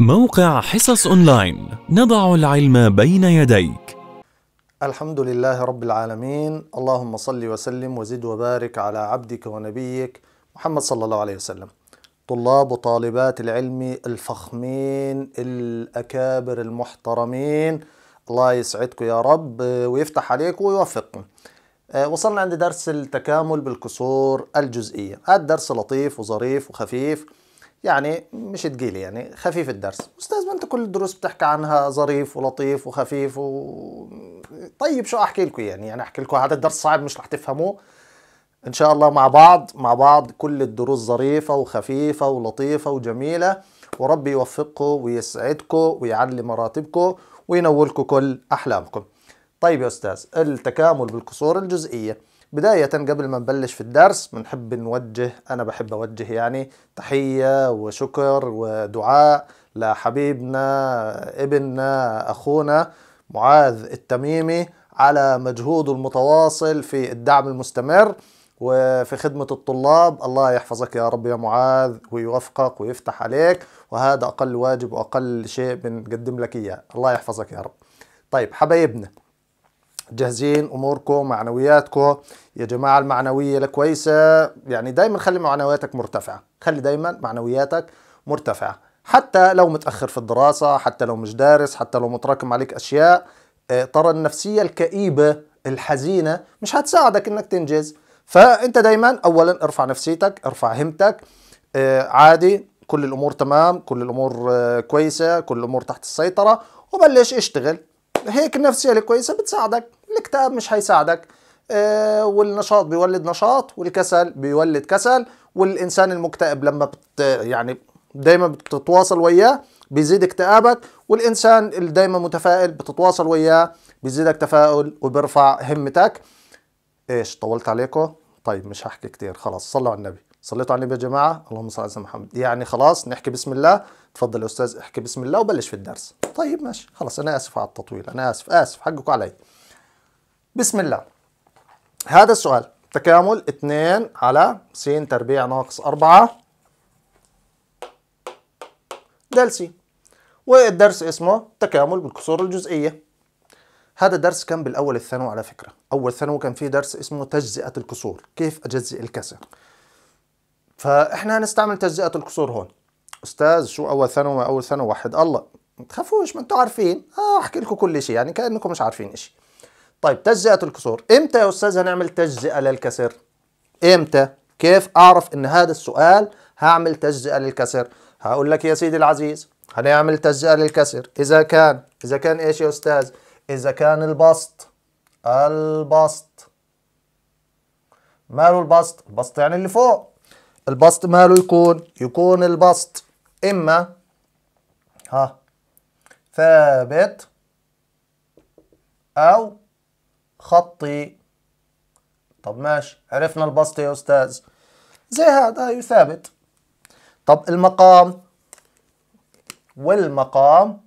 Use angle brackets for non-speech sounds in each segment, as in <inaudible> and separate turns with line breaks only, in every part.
موقع حصص أونلاين نضع العلم بين يديك الحمد لله رب العالمين اللهم صل وسلم وزد وبارك على عبدك ونبيك محمد صلى الله عليه وسلم طلاب وطالبات العلم الفخمين الأكابر المحترمين الله يسعدكم يا رب ويفتح عليكم ويوفقكم آه، وصلنا عند درس التكامل بالكسور الجزئية هذا درس لطيف وظريف وخفيف يعني مش تقيله يعني خفيف الدرس استاذ ما انت كل الدروس بتحكي عنها ظريف ولطيف وخفيف و... طيب شو احكي لكم يعني يعني احكي لكم هذا الدرس صعب مش رح تفهموه ان شاء الله مع بعض مع بعض كل الدروس ظريفه وخفيفه ولطيفه وجميله وربي يوفقكم ويسعدكم ويعلي مراتبكم وينولكم كل احلامكم طيب يا استاذ التكامل بالقصور الجزئيه بداية قبل ما نبلش في الدرس بنحب نوجه أنا بحب أوجه يعني تحية وشكر ودعاء لحبيبنا ابننا أخونا معاذ التميمي على مجهوده المتواصل في الدعم المستمر وفي خدمة الطلاب الله يحفظك يا رب يا معاذ ويوفقك ويفتح عليك وهذا أقل واجب وأقل شيء بنقدم لك إياه الله يحفظك يا رب طيب حبايبنا جاهزين اموركم معنوياتكم يا جماعه المعنويه الكويسه يعني دايما خلي معنوياتك مرتفعه خلي دايما معنوياتك مرتفعه حتى لو متاخر في الدراسه حتى لو مش دارس حتى لو متراكم عليك اشياء آه، ترى النفسيه الكئيبه الحزينه مش هتساعدك انك تنجز فانت دايما اولا ارفع نفسيتك ارفع همتك آه، عادي كل الامور تمام كل الامور آه، كويسه كل الامور تحت السيطره وبلش اشتغل هيك النفسيه الكويسه بتساعدك الاكتئاب مش هيساعدك آه، والنشاط بيولد نشاط والكسل بيولد كسل والانسان المكتئب لما بت يعني دايما بتتواصل وياه بيزيد اكتئابك والانسان اللي دايما متفائل بتتواصل وياه بيزيدك تفاؤل وبيرفع همتك ايش طولت عليكم طيب مش هحكي كتير خلاص صلوا على النبي صليتوا على النبي يا جماعه اللهم صل على سيدنا محمد يعني خلاص نحكي بسم الله تفضل يا استاذ احكي بسم الله وبلش في الدرس طيب ماشي خلاص انا اسف على التطويل انا اسف اسف حقكم علي بسم الله هذا السؤال تكامل 2 على س تربيع ناقص 4 د س والدرس اسمه تكامل بالكسور الجزئية هذا الدرس كان بالأول الثانوي على فكرة أول ثانوي كان في درس اسمه تجزئة الكسور كيف أجزئ الكسر فإحنا هنستعمل تجزئة الكسور هون أستاذ شو أول ثانوي أول ثانوي واحد الله ما تخافوش ما انتم عارفين آه، أحكي لكم كل شيء يعني كأنكم مش عارفين شيء طيب تجزئه الكسور امتى يا استاذ هنعمل تجزئه للكسر امتى كيف اعرف ان هذا السؤال هعمل تجزئه للكسر هقول لك يا سيدي العزيز هنعمل تجزئه للكسر اذا كان اذا كان ايش يا استاذ اذا كان البسط البسط ماله البسط البسط يعني اللي فوق البسط ماله يكون يكون البسط اما ها ثابت او خطي طب ماشي عرفنا البسط يا أستاذ زي هذا يثابت طب المقام والمقام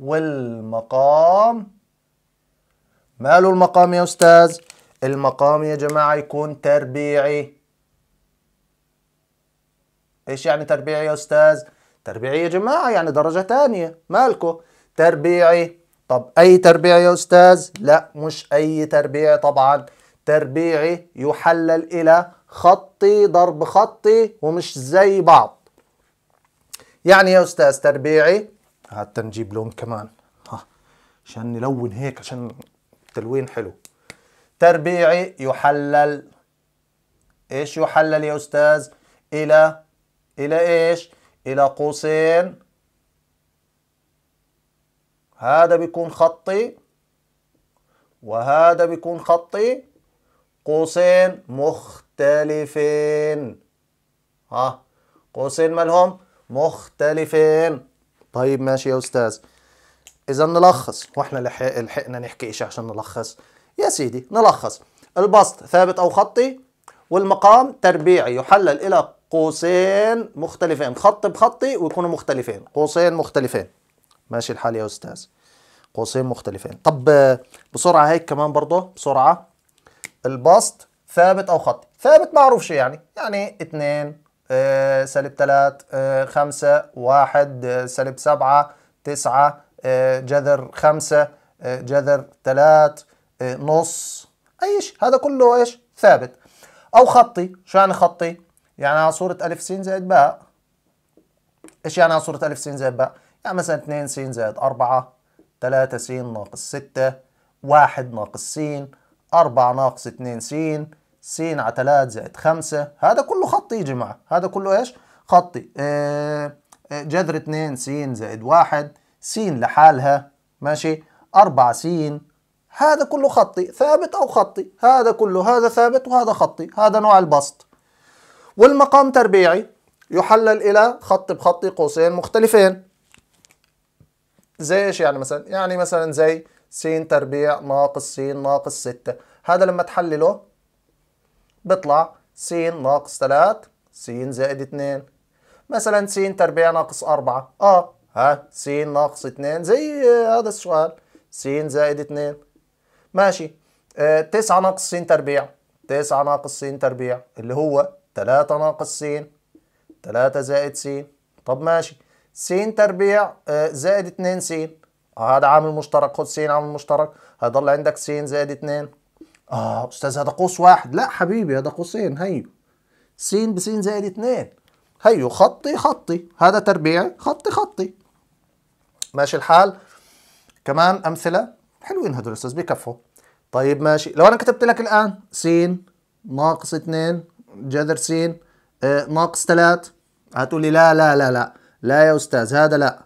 والمقام ماله المقام يا أستاذ المقام يا جماعة يكون تربيعي إيش يعني تربيعي يا أستاذ تربيعي يا جماعة يعني درجة تانية مالكو تربيعي طب أي تربيع يا أستاذ؟ لا مش أي تربيع طبعا تربيعي يحلل إلى خطي ضرب خطي ومش زي بعض يعني يا أستاذ تربيعي حتى نجيب لون كمان ها عشان نلون هيك عشان تلوين حلو تربيعي يحلل ايش يحلل يا أستاذ؟ إلى إلى ايش؟ إلى قوسين هذا بيكون خطي وهذا بيكون خطي قوسين مختلفين ها قوسين مالهم مختلفين طيب ماشي يا استاذ اذا نلخص واحنا لحقنا نحكي شيء عشان نلخص يا سيدي نلخص البسط ثابت او خطي والمقام تربيعي يحلل الى قوسين مختلفين خط بخطي ويكونوا مختلفين قوسين مختلفين ماشي الحال يا أستاذ قوسين مختلفين طب آه، بسرعة هيك كمان برضه بسرعة البسط ثابت أو خطي ثابت معروف شو يعني يعني 2 سالب 3 آه 5 1 سالب 7 9 جذر 5 آه، جذر 3 آه، نص ايش هذا كله ايش ثابت او خطي شو يعني خطي يعني على صوره ا س زائد باء ايش يعني على صوره ا س زائد باء يعني مثلا 2 س زائد 4 3 س ناقص 6 1 ناقص س 4 ناقص 2 س س على 3 زائد 5 هذا كله خطي يا جماعة هذا كله ايش؟ خطي آه، آه، جذر 2 س زائد 1 س لحالها ماشي 4 س هذا كله خطي ثابت أو خطي هذا كله هذا ثابت وهذا خطي هذا نوع البسط والمقام تربيعي يحلل إلى خط بخط قوسين مختلفين زي ايش يعني مثلا يعني مثلا زي س تربيع ناقص س ناقص 6 هذا لما تحلله بيطلع س ناقص 3 س زائد 2 مثلا س تربيع ناقص 4 اه ها س ناقص 2 زي آه، هذا السؤال س زائد 2 ماشي 9 آه ناقص س تربيع 9 ناقص س تربيع اللي هو 3 ناقص س 3 زائد س طب ماشي س تربيع آه، زائد 2 س آه، هذا عامل مشترك خد س عامل مشترك هيضل عندك س زائد 2 اه استاذ هذا قوس واحد لا حبيبي هذا قوسين هيو س بس زائد 2 هيو خطي خطي هذا تربيع خطي خطي ماشي الحال كمان امثله حلوين هدول استاذ بكفوا طيب ماشي لو انا كتبت لك الان س ناقص 2 جذر س آه، ناقص 3 هتقول لي لا لا لا لا لا يا استاذ هذا لا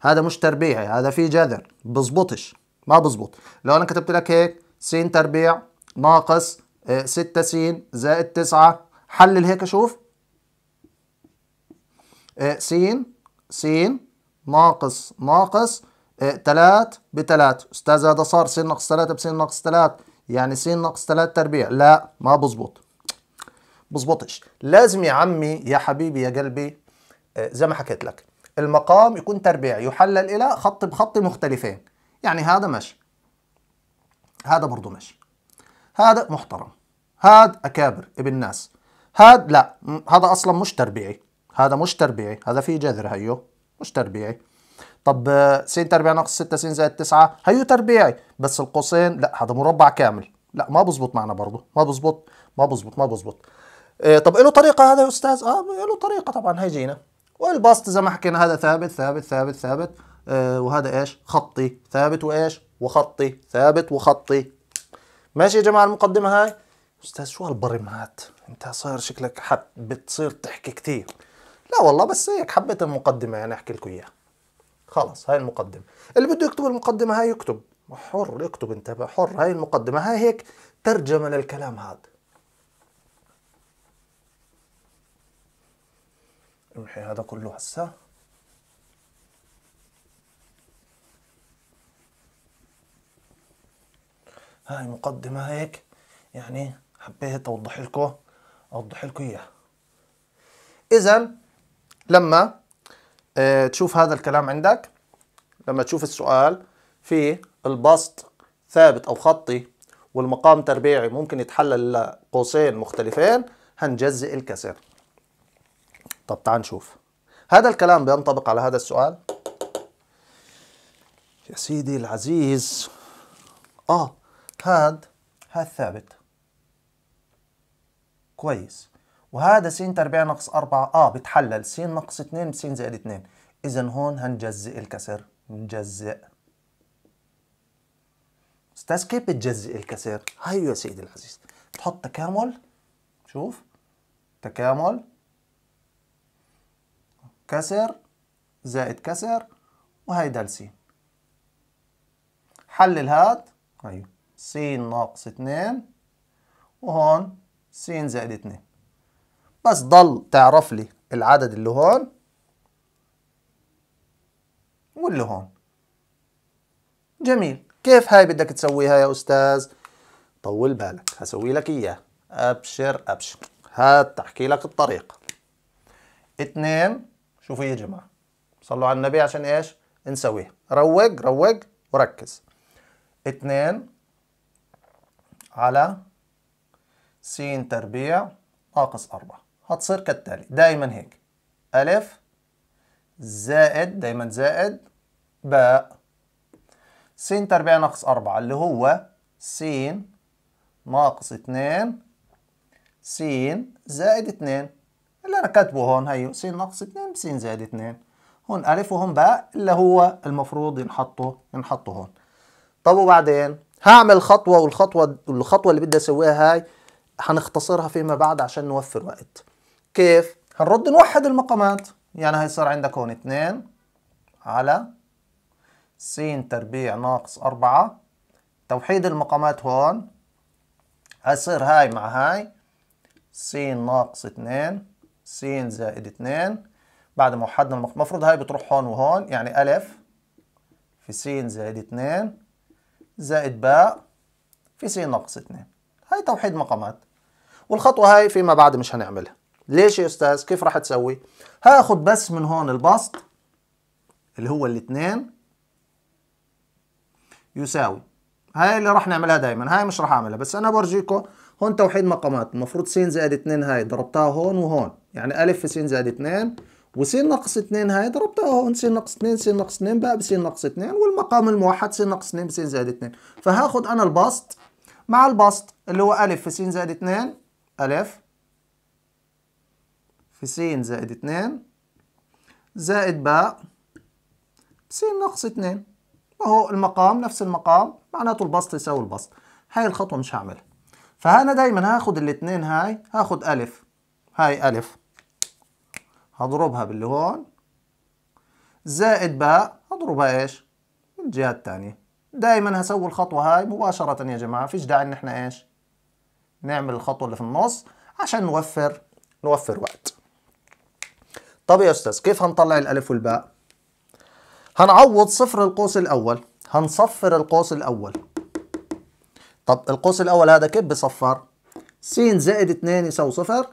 هذا مش تربيعي هذا فيه جذر بزبطش ما بزبط لو انا كتبت لك هيك س تربيع ناقص 6 آه، س زائد 9 حلل هيك شوف س س ناقص ناقص 3 آه، بثلاث استاذ هذا صار س ناقص 3 بس ناقص 3 يعني س ناقص 3 تربيع لا ما بزبط بزبطش لازم يا عمي يا حبيبي يا قلبي زي ما حكيت لك المقام يكون تربيعي يحلل الى خط بخط مختلفين يعني هذا ماشي هذا برضه ماشي هذا محترم هذا اكابر ابن ناس هذا لا هذا اصلا مش تربيعي هذا مش تربيعي هذا فيه جذر هيو مش تربيعي طب س تربيع ناقص 6 س زائد 9 هيو تربيعي بس القوسين لا هذا مربع كامل لا ما بزبط معنا برضه ما بزبط ما بزبط ما بزبط إيه طب له طريقه هذا يا استاذ اه له طريقه طبعا هيجينا والبسط زي ما حكينا هذا ثابت ثابت ثابت ثابت آه وهذا ايش خطي ثابت وايش وخطي ثابت وخطي ماشي يا جماعه المقدمه هاي استاذ شو هالبرمات انت صاير شكلك حب بتصير تحكي كثير لا والله بس هيك حبيت المقدمه يعني احكي لكم اياها خلص هاي المقدمه اللي بده يكتب المقدمه هاي يكتب حر اكتب انت حر هاي المقدمه هاي هيك ترجمه للكلام هذا نمحي هذا كله هسه هاي مقدمة هيك يعني حبيت أوضح لكم أوضح لكم إياها إذا لما اه تشوف هذا الكلام عندك لما تشوف السؤال في البسط ثابت أو خطي والمقام تربيعي ممكن يتحلل لقوسين مختلفين هنجزئ الكسر طب تعال نشوف هذا الكلام بينطبق على هذا السؤال يا سيدي العزيز اه هاد هاد ثابت كويس وهذا س تربيع ناقص 4 اه بتحلل س ناقص 2 بس زائد 2 اذا هون هنجزئ الكسر نجزئ استاذ كيف بتجزئ الكسر هيو يا سيدي العزيز تحط تكامل شوف تكامل كسر زائد كسر وهي دال س حلل هاد ايوه طيب. س ناقص 2 وهون س زائد 2 بس ضل تعرف لي العدد اللي هون واللي هون جميل كيف هاي بدك تسويها يا أستاذ طول بالك هسوي لك إياه أبشر أبشر هات تحكي لك الطريقة اتنين شوفوا إيه يا جماعه صلوا على النبي عشان ايش نسويه روق روق وركز اتنين على س تربيع ناقص أربعة هتصير كالتالي دايما هيك ألف زائد دايما زائد باء س تربيع ناقص أربعة اللي هو س ناقص اتنين س زائد اتنين اللي أنا كاتبه هون هيو س ناقص 2 ب س زائد 2 هون ألف وهون باء اللي هو المفروض ينحطوا ينحطوا هون طب وبعدين هعمل خطوة والخطوة الخطوة اللي بدي أسويها هاي هنختصرها فيما بعد عشان نوفر وقت كيف؟ هنرد نوحد المقامات يعني هيصير صار عندك هون 2 على س تربيع ناقص 4 توحيد المقامات هون هيصير هاي مع هاي س ناقص 2 س زائد 2 بعد ما وحدنا المفروض هاي بتروح هون وهون يعني ألف في س زائد 2 زائد باء في س ناقص 2 هاي توحيد مقامات والخطوة هاي فيما بعد مش هنعملها ليش يا أستاذ كيف راح تسوي هاخد بس من هون البسط اللي هو الاثنين يساوي هاي اللي راح نعملها دايما هاي مش راح اعملها بس انا برجيكم هون توحيد مقامات المفروض س زائد 2 هاي ضربتها هون وهون يعني أ في س زائد 2 وس ناقص 2 هاي ضربتها هون س ناقص 2 س ناقص 2 بقى بس ناقص 2 والمقام الموحد س ناقص 2 بس زائد 2 فهاخد أنا البسط مع البسط اللي هو أ في س زائد 2 أ في س زائد 2 زائد باء س ناقص 2 وهو المقام نفس المقام معناته البسط يساوي البسط هاي الخطوة مش هعملها فأنا دايما هاخد الاتنين هاي هاخد ألف هاي ألف هضربها باللي هون زائد باء هضربها إيش الجهة التانية دايما هسوي الخطوة هاي مباشرة يا جماعة فيش داعي إن إحنا إيش نعمل الخطوة اللي في النص عشان نوفر نوفر وقت طب يا أستاذ كيف هنطلع الألف والباء هنعوض صفر القوس الأول هنصفر القوس الأول طب القوس الأول هذا كيف بصفر؟ س زائد 2 يساوي صفر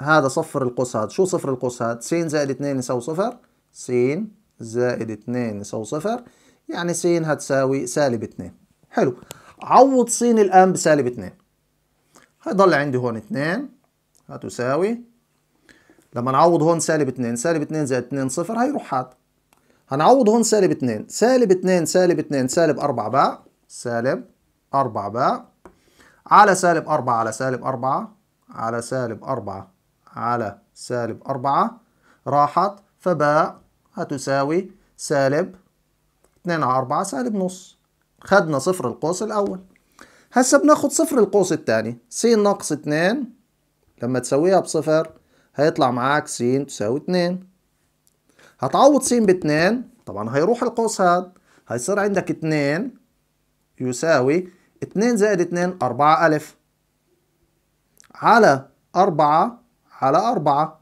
هذا صفر القوس هذا شو صفر القوس هذا؟ س زائد 2 يساوي صفر س زائد 2 يساوي صفر يعني س هتساوي سالب 2 حلو عوض س الآن بسالب 2 هيضل عندي هون 2 هتساوي لما نعوض هون سالب 2 سالب 2 زائد 2 صفر هيروح هاد هنعوض هون سالب 2 سالب 2 سالب 2 سالب 4 باع سالب 4 باء على سالب 4 على سالب 4 على سالب 4 على سالب 4 راحت فباء هتساوي سالب 2 على 4 سالب نص خدنا صفر القوس الأول هسا بناخد صفر القوس الثاني س ناقص 2 لما تسويها بصفر هيطلع معاك س تساوي 2 هتعوض س ب 2 طبعا هيروح القوس هاد هيصير عندك 2 يساوي 2 زائد 2 4 ألف على 4 على 4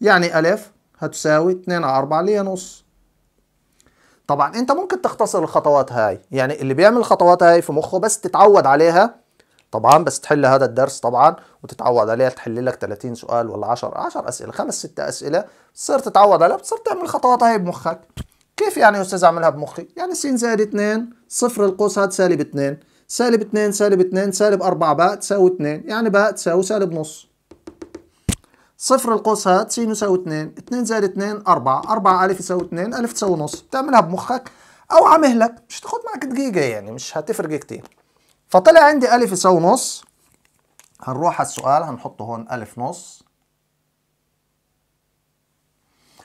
يعني ألف هتساوي 2 على 4 اللي هي نص طبعا انت ممكن تختصر الخطوات هاي يعني اللي بيعمل الخطوات هاي في مخه بس تتعود عليها طبعا بس تحل هذا الدرس طبعا وتتعود عليها تحل لك 30 سؤال ولا 10 10 اسئله 5 6 اسئله تصير تتعود عليها بتصير تعمل الخطوات هاي بمخك كيف يعني يا استاذ اعملها بمخي؟ يعني س زائد 2 صفر القوس هذا سالب 2 سالب 2 سالب 2 سالب 4 باء تساوي 2 يعني باء تساوي سالب نص صفر القوس هاد س يساوي 2 2 زائد 2 4 4 ألف يساوي 2 ألف تساوي نص بتعملها بمخك أو عمهلك مش هتاخد معك دقيقة يعني مش هتفرق كتير فطلع عندي ألف يساوي نص هنروح على السؤال هنحطه هون ألف نص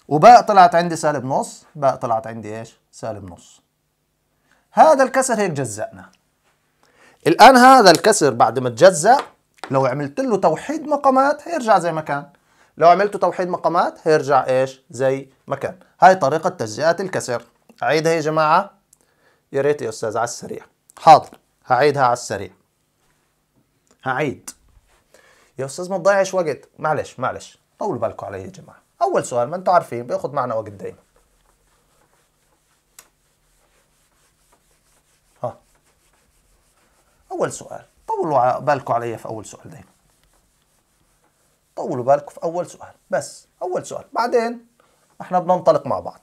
وباء طلعت عندي سالب نص باء طلعت عندي ايش سالب نص هذا الكسر هيك جزأنا الآن هذا الكسر بعد ما تجزأ لو عملت له توحيد مقامات هيرجع زي ما كان لو عملته توحيد مقامات هيرجع ايش زي ما كان هاي طريقة تجزئة الكسر عيدها يا جماعة يا ريت يا أستاذ على السريع حاضر هعيدها على السريع هعيد يا أستاذ ما تضيعش وقت معلش معلش طولوا بالكم علي يا جماعة اول سؤال ما انتم عارفين بياخد معنا وقت دايما ها اول سؤال طولوا بالكم علي في اول سؤال دايما طولوا بالكم في اول سؤال بس اول سؤال بعدين احنا بننطلق مع بعض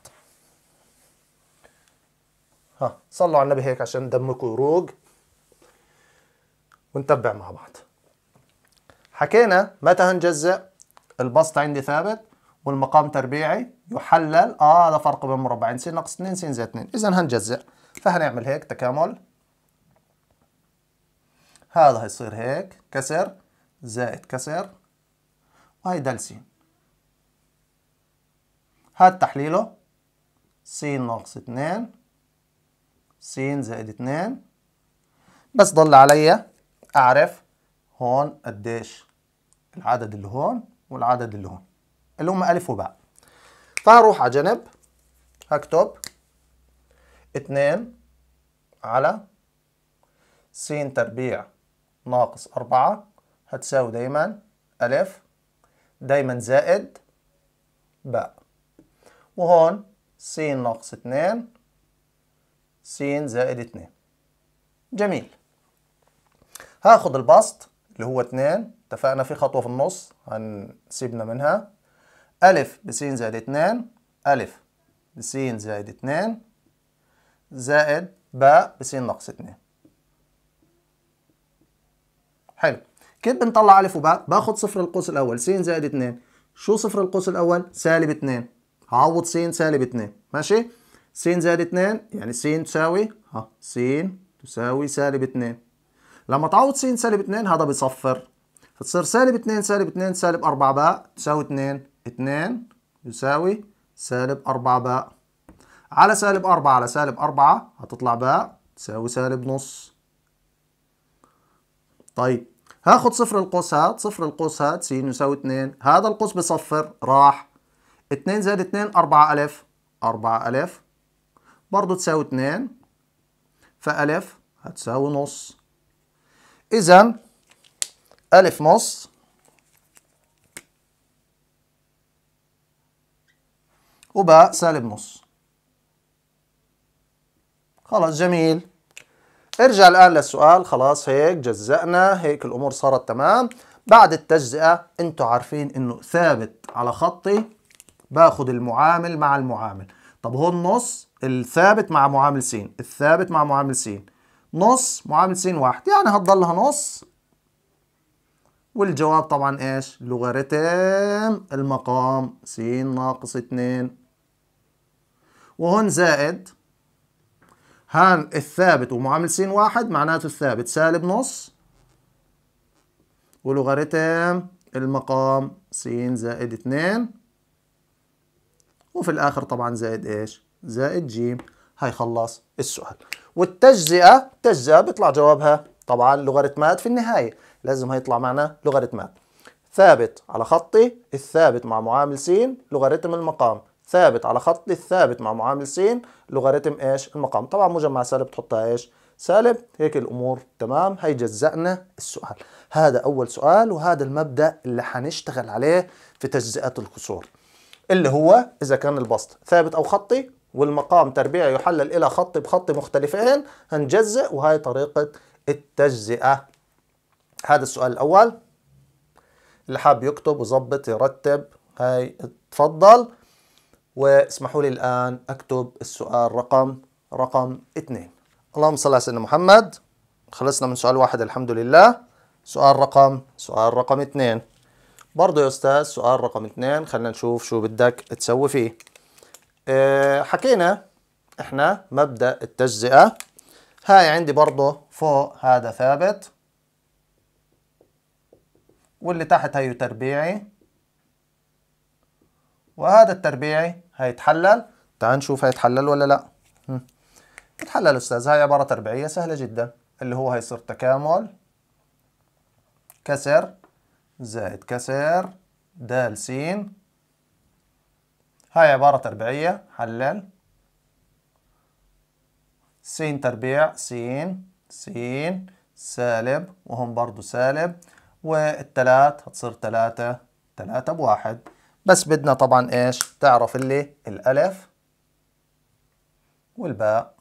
ها صلوا على النبي هيك عشان دمكم يروق ونتبع مع بعض حكينا متى هنجزئ البسط عندي ثابت والمقام تربيعي يحلل اه هذا فرق بين مربعين يعني س ناقص 2 س زائد 2 اذا هنجزع فهنعمل هيك تكامل هذا هيصير هيك كسر زائد كسر وهي دال س هاد تحليله س ناقص 2 س زائد 2 بس ضل علي اعرف هون قديش العدد اللي هون والعدد اللي هون اللي هم ألف وباء فهروح على جنب هكتب اتنين على س تربيع ناقص أربعة هتساوي دايما ألف دايما زائد باء وهون س ناقص اتنين س زائد اتنين جميل هاخد البسط اللي هو اتنين اتفقنا في خطوة في النص هنسيبنا منها ألف س زائد اتنين ألف س زائد اتنين زائد باء س ناقص اتنين حلو كيف بنطلع ألف وباء؟ باخد صفر القوس الأول س زائد اتنين شو صفر القوس الأول؟ سالب اتنين هعوض س سالب اتنين ماشي؟ س زائد اتنين يعني س تساوي ها س تساوي سالب اتنين لما تعوض س سالب اتنين هذا بصفر فتصير سالب اتنين سالب اتنين سالب أربعة باء تساوي اتنين 2 يساوي سالب 4 باء على سالب 4 على سالب 4 هتطلع باء تساوي سالب نص طيب هاخد صفر القوس هات صفر القوس هات س يساوي 2 هذا القوس بصفر راح 2 زائد 2 4000 4000 برضه تساوي 2 فألف هتساوي نص إذا ا نص وباء سالب نص خلاص جميل ارجع الآن للسؤال خلاص هيك جزأنا هيك الأمور صارت تمام بعد التجزئة انتوا عارفين انه ثابت على خطي باخد المعامل مع المعامل طب هون نص الثابت مع معامل س الثابت مع معامل س نص معامل س واحد يعني هتضلها نص والجواب طبعا ايش لوغاريتم المقام س ناقص اتنين وهون زائد هان الثابت ومعامل س واحد معناته الثابت سالب نص ولوغاريتم المقام س زائد 2 وفي الآخر طبعا زائد إيش؟ زائد ج هيخلص السؤال والتجزئة التجزئة بيطلع جوابها طبعا لوغاريتمات في النهاية لازم هيطلع معنا لوغاريتمات ثابت على خطي الثابت مع معامل س لوغاريتم المقام ثابت على خط الثابت مع معامل س لوغاريتم ايش المقام طبعا مجمع سالب تحطها ايش سالب هيك الامور تمام هي جزأنا السؤال هذا اول سؤال وهذا المبدا اللي حنشتغل عليه في تجزئه الكسور اللي هو اذا كان البسط ثابت او خطي والمقام تربيع يحلل الى خط بخط مختلفين هنجزئ وهي طريقه التجزئه هذا السؤال الاول اللي حاب يكتب وظبط يرتب هاي اتفضل واسمحوا لي الآن أكتب السؤال رقم رقم اثنين اللهم صل على سيدنا محمد خلصنا من سؤال واحد الحمد لله سؤال رقم سؤال رقم اثنين برضه يا أستاذ سؤال رقم اثنين خلينا نشوف شو بدك تسوي فيه أه حكينا إحنا مبدأ التجزئة هاي عندي برضه فوق هذا ثابت واللي تحت هيو تربيعي وهذا التربيعي هيتحلل تعال نشوف هيتحلل ولا لا هيتحلل استاذ هاي عباره تربيعيه سهله جدا اللي هو هيصير تكامل كسر زائد كسر د س هاي عباره تربيعيه حلل س تربيع س س سالب وهم برضو سالب والثلاث هتصير تلاتة تلاتة بواحد بس بدنا طبعا ايش تعرف اللي الالف والباء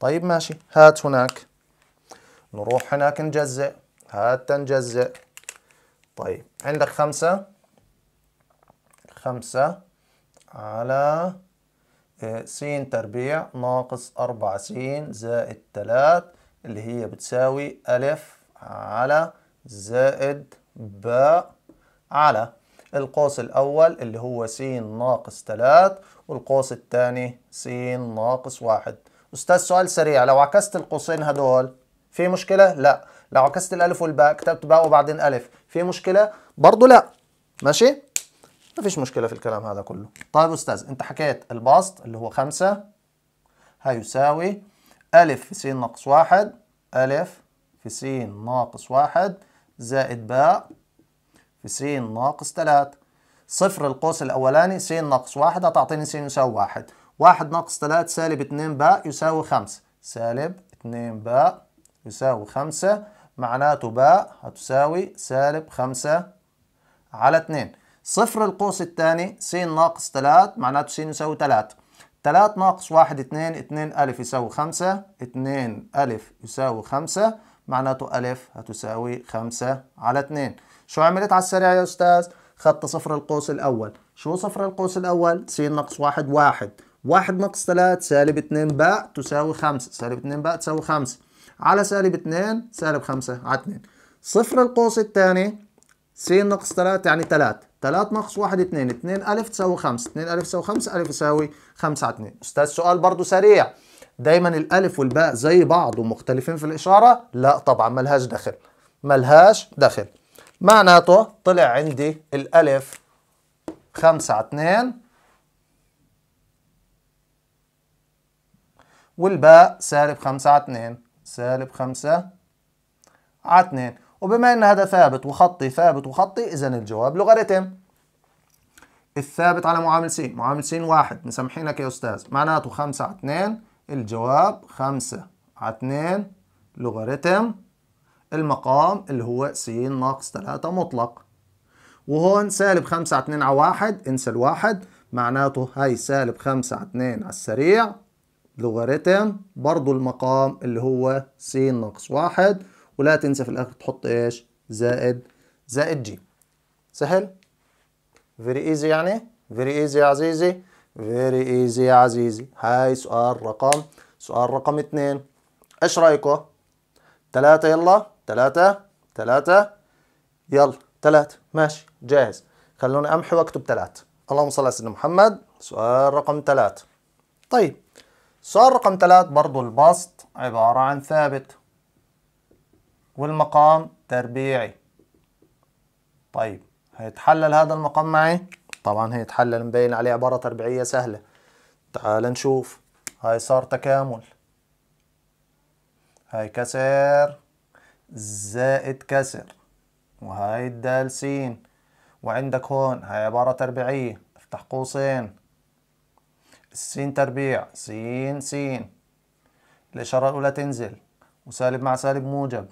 طيب ماشي هات هناك نروح هناك نجزئ هات نجزئ طيب عندك خمسة خمسة على آه، س تربيع ناقص أربعة س زائد ثلاث اللي هي بتساوي ألف على زائد باء على القوس الأول اللي هو س ناقص 3 والقوس الثاني س ناقص 1 أستاذ سؤال سريع لو عكست القوسين هدول في مشكلة؟ لا لو عكست الألف والباء كتبت باء وبعدين ألف في مشكلة؟ برضه لا ماشي؟ ما فيش مشكلة في الكلام هذا كله طيب أستاذ أنت حكيت البسط اللي هو خمسة هيساوي ألف في س ناقص واحد ألف في س ناقص واحد زائد باء في س ناقص 3 صفر القوس الأولاني س ناقص 1 هتعطيني س يساوي 1 1 ناقص 3 سالب 2 ب يساوي 5 سالب 2 ب يساوي 5 معناته ب هتساوي سالب 5 على 2 صفر القوس الثاني س ناقص 3 معناته س يساوي 3 3 ناقص 1 2 2 أ يساوي 5 2 أ يساوي 5 معناته أ هتساوي 5 على 2 شو عملت على السريع يا أستاذ؟ خدت صفر القوس الأول شو صفر القوس الأول؟ س ناقص واحد واحد واحد ناقص ثلاث سالب اتنين باء تساوي خمسة سالب اتنين باء تساوي خمسة على سالب اتنين سالب خمسة على اتنين صفر القوس الثاني س ناقص ثلاث يعني ثلاث، ثلاث ناقص واحد اتنين، اثنين، اثنين ألف تساوي خمسه اثنين ألف تساوي خمسه ألف يساوي خمسه على اثنين، أستاذ سؤال برضه سريع دايما الألف والباء زي بعض ومختلفين في الإشارة لا طبعا ملهاش دخل ملهاش دخل معناته طلع عندي الألف 5 على 2 والباء سالب 5 على 2 سالب 5 على 2 وبما ان هذا ثابت وخطي ثابت وخطي اذا الجواب لوغاريتم الثابت على معامل س معامل س واحد مسامحينك يا استاذ معناته 5 على 2 الجواب 5 على 2 لوغاريتم المقام اللي هو س ناقص 3 مطلق وهون سالب 5 على 2 على 1 انسى الواحد معناته هاي سالب 5 على 2 على السريع لوغاريتم برضه المقام اللي هو س ناقص 1 ولا تنسى في الاخر تحط ايش زائد زائد جي سهل فيري ايزي يعني فيري ايزي يا عزيزي فيري ايزي يا عزيزي هاي سؤال رقم سؤال رقم 2 ايش رايكم ثلاثة يلا ثلاثة ثلاثة يلا ثلاثة ماشي جاهز خلوني أمحي وأكتب ثلاثة اللهم صل على سيدنا محمد سؤال رقم ثلاثة طيب سؤال رقم ثلاثة برضو البسط عبارة عن ثابت والمقام تربيعي طيب هيتحلل هذا المقام معي طبعا هيتحلل مبين عليه عبارة تربيعية سهلة تعال نشوف هاي صار تكامل هاي كسر زائد كسر وهاي الدال س وعندك هون هاي عبارة تربيعية افتح قوسين السين تربيع س س الإشارة الأولى تنزل وسالب مع سالب موجب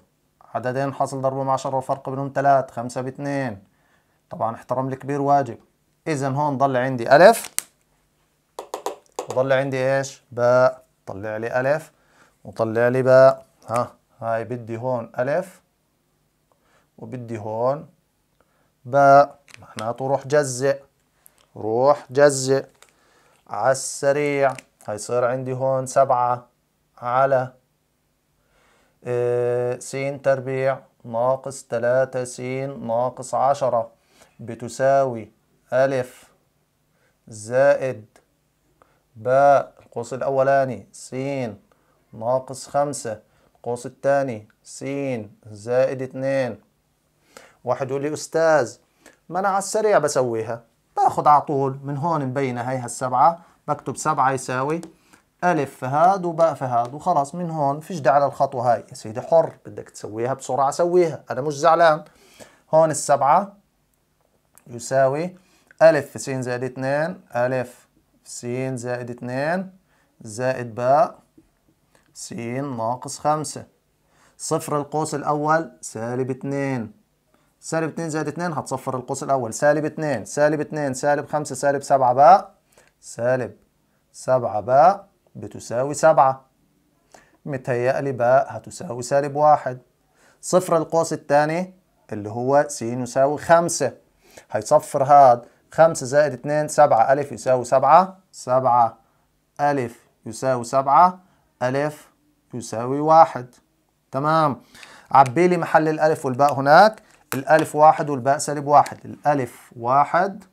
عددين حاصل ضربهم عشرة والفرق بينهم ثلاث خمسة باثنين طبعا احترام الكبير واجب إذا هون ضل عندي ألف وضل عندي إيش باء طلع لي ألف وطلع لي باء ها هاي بدي هون ألف وبدي هون باء معناته روح جزئ روح جزئ على السريع هيصير عندي هون سبعة على إيه سين تربيع ناقص تلاتة سين ناقص عشرة بتساوي ألف زائد باء القوس الأولاني سين ناقص خمسة القوس الثاني س زائد اتنين واحد يقول لي أستاذ ما أنا على السريع بسويها باخد على طول من هون مبينة هي هالسبعة بكتب سبعة يساوي ألف في هاد وباء في هاد وخلاص من هون فيش داعي للخطوة هاي يا سيدي حر بدك تسويها بسرعة سويها أنا مش زعلان هون السبعة يساوي ألف في س زائد اتنين ألف في س زائد اتنين زائد باء س ناقص خمسة صفر القوس الأول سالب اتنين سالب اتنين زائد اتنين هتصفر القوس الأول سالب اتنين سالب اتنين سالب خمسة سالب سبعة باء سالب سبعة باء بتساوي سبعة متهيألي باء هتساوي سالب واحد صفر القوس الثاني اللي هو س يساوي خمسة هيصفر هاد خمسة زائد اتنين سبعة ألف يساوي سبعة سبعة ألف يساوي سبعة ألف يساوي واحد تمام عبي لي محل الألف والباء هناك الألف واحد والباء سالب واحد الألف واحد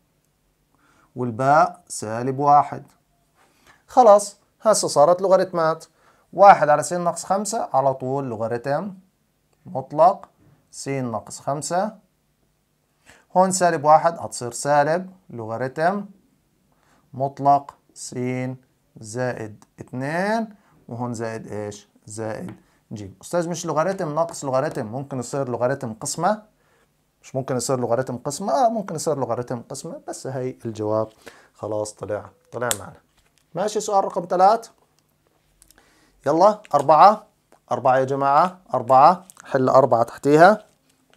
والباء سالب واحد خلاص هسه صارت لوغاريتمات واحد على س ناقص خمسة على طول لوغاريتم مطلق س ناقص خمسة هون سالب واحد هتصير سالب لوغاريتم مطلق س زائد اتنين وهون زائد ايش؟ زائد ج استاذ مش لوغاريتم ناقص لوغاريتم ممكن يصير لوغاريتم قسمه مش ممكن يصير لوغاريتم قسمه اه ممكن يصير لوغاريتم قسمه بس هي الجواب خلاص طلع طلع معنا ماشي سؤال رقم ثلاث يلا أربعة أربعة يا جماعة أربعة حل أربعة تحتيها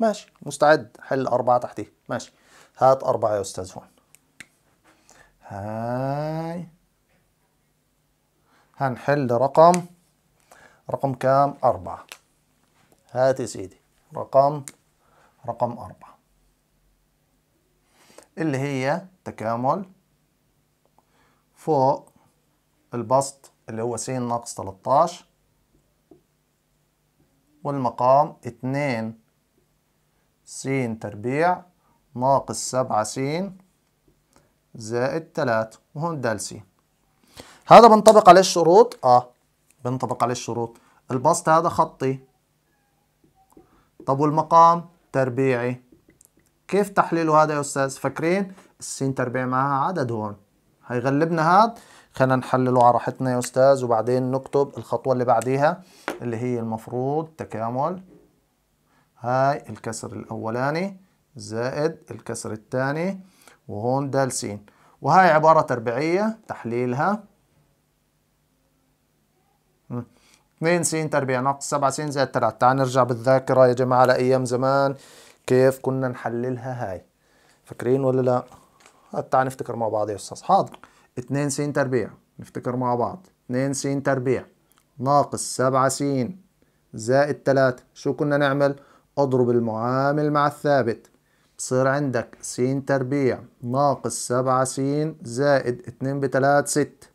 ماشي مستعد حل أربعة تحتيها ماشي هات أربعة يا أستاذ هون هاي هنحل رقم رقم كام أربعة هات يا سيدي رقم رقم أربعة اللي هي تكامل فوق البسط اللي هو س ناقص 13 والمقام 2 س تربيع ناقص 7 س زائد 3 وهون د س هذا بنطبق عليه الشروط اه بنطبق عليه الشروط البسط هذا خطي طب والمقام تربيعي كيف تحليله هذا يا أستاذ فاكرين السين تربيع معها عدد هون هيغلبنا هاد خلينا نحلله على راحتنا يا أستاذ وبعدين نكتب الخطوة اللي بعديها اللي هي المفروض تكامل هاي الكسر الأولاني زائد الكسر الثاني وهون دال س وهاي عبارة تربيعية تحليلها 2 س تربيع ناقص 7 س زائد 3 تعال نرجع بالذاكرة يا جماعة لأيام زمان كيف كنا نحللها هاي فاكرين ولا لا؟ تعال نفتكر مع بعض يا أستاذ حاضر 2 س تربيع نفتكر مع بعض 2 س تربيع ناقص 7 س زائد 3 شو كنا نعمل؟ اضرب المعامل مع الثابت بصير عندك س تربيع ناقص سبعة س زائد اتنين بتلات ست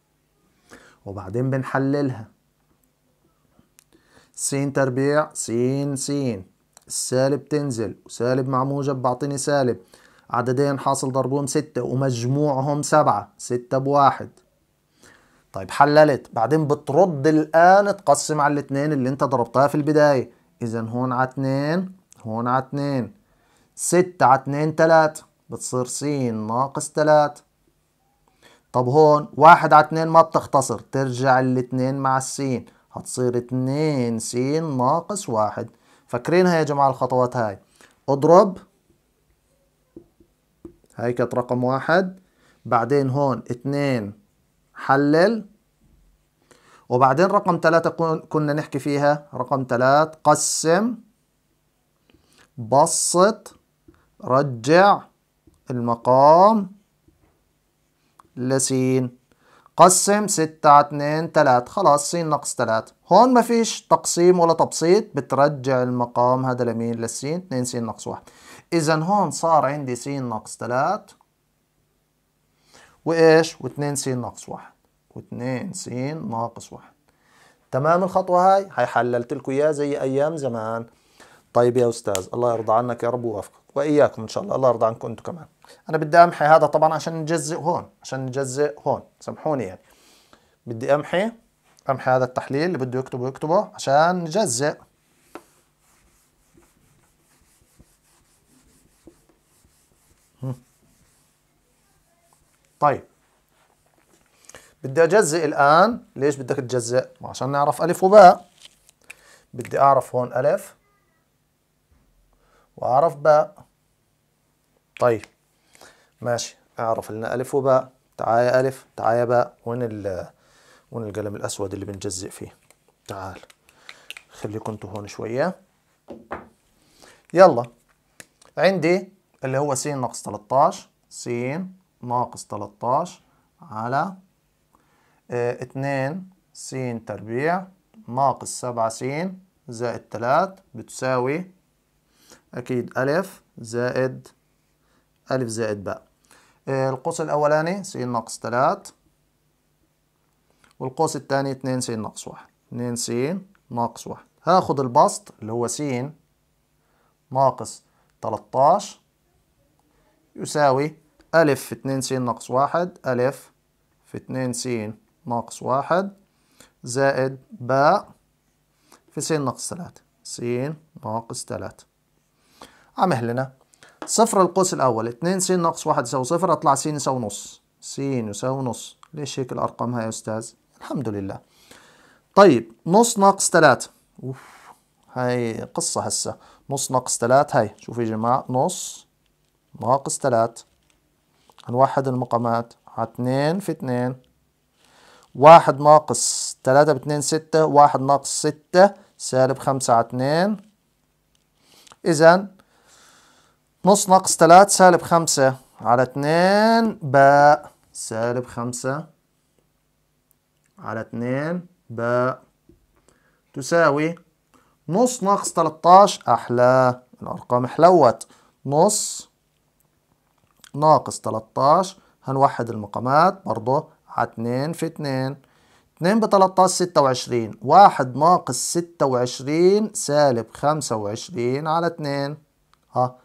وبعدين بنحللها س تربيع س س السالب تنزل وسالب مع موجب بعطيني سالب عددين حاصل ضربهم ستة ومجموعهم سبعة ستة بواحد طيب حللت بعدين بترد الآن تقسم على الاتنين اللي انت ضربتها في البداية إذا هون على اثنين هون على اثنين ستة على اثنين تلات بتصير س ناقص تلات طب هون واحد على اثنين ما بتختصر ترجع الاتنين مع السين هتصير اتنين س ناقص واحد فاكرينها يا جماعة الخطوات هاي اضرب هاي كانت رقم واحد بعدين هون اتنين حلل وبعدين رقم ثلاثة كنا نحكي فيها رقم ثلاث قسم بسط رجع المقام لسين قسم 6 على 2 3 خلاص س ناقص 3 هون ما فيش تقسيم ولا تبسيط بترجع المقام هذا لمين للس 2 س ناقص 1 اذا هون صار عندي س ناقص 3 وايش و2 س ناقص 1 و2 س ناقص 1 تمام الخطوه هاي هي حللت لكم اياها زي ايام زمان طيب يا استاذ الله يرضى عنك يا رب ووفقك واياكم ان شاء الله الله يرضى عنكم انتم كمان انا بدي امحي هذا طبعا عشان نجزئ هون عشان نجزئ هون سامحوني يعني بدي امحي امحي هذا التحليل اللي بده يكتبه يكتبه عشان نجزئ طيب بدي اجزئ الان ليش بدك تجزئ عشان نعرف الف وباء بدي اعرف هون الف واعرف باء طيب ماشي اعرف لنا ألف وباء تعايا ألف تعايا باء وين ال وين القلم الأسود اللي بنجزئ فيه تعال خليكم انتوا هون شوية يلا عندي اللي هو س ناقص 13 س ناقص 13 على 2 آه، س تربيع ناقص 7 س زائد 3 بتساوي أكيد ألف زائد ألف زائد باء آه، القوس الأولاني س ناقص تلات والقوس الثاني اتنين س ناقص واحد اتنين س ناقص واحد هاخد البسط اللي هو س ناقص تلتاش يساوي أ في اتنين س ناقص واحد أ في اتنين س ناقص واحد زائد ب في س ناقص تلاتة س ناقص تلات عمهلنا صفر القوس الأول 2 س ناقص 1 يساوي صفر أطلع س يساوي نص س يساوي نص ليش هيك الأرقام هاي يا أستاذ؟ الحمد لله طيب نص ناقص 3 أوف هاي قصة هسه نص ناقص 3 هاي شوفوا يا جماعة نص ناقص 3 هنوحد المقامات على 2 في 2 1 ناقص 3 ب 2 6 1 ناقص 6 سالب 5 على 2 إذا نص ناقص 3 سالب 5 على 2 باء سالب 5 على 2 باء تساوي نص ناقص 13 أحلى الأرقام حلوت نص ناقص 13 هنوحد المقامات برضو على 2 في 2 2 ب 13 26 1 ناقص 26 سالب 25 على 2 ها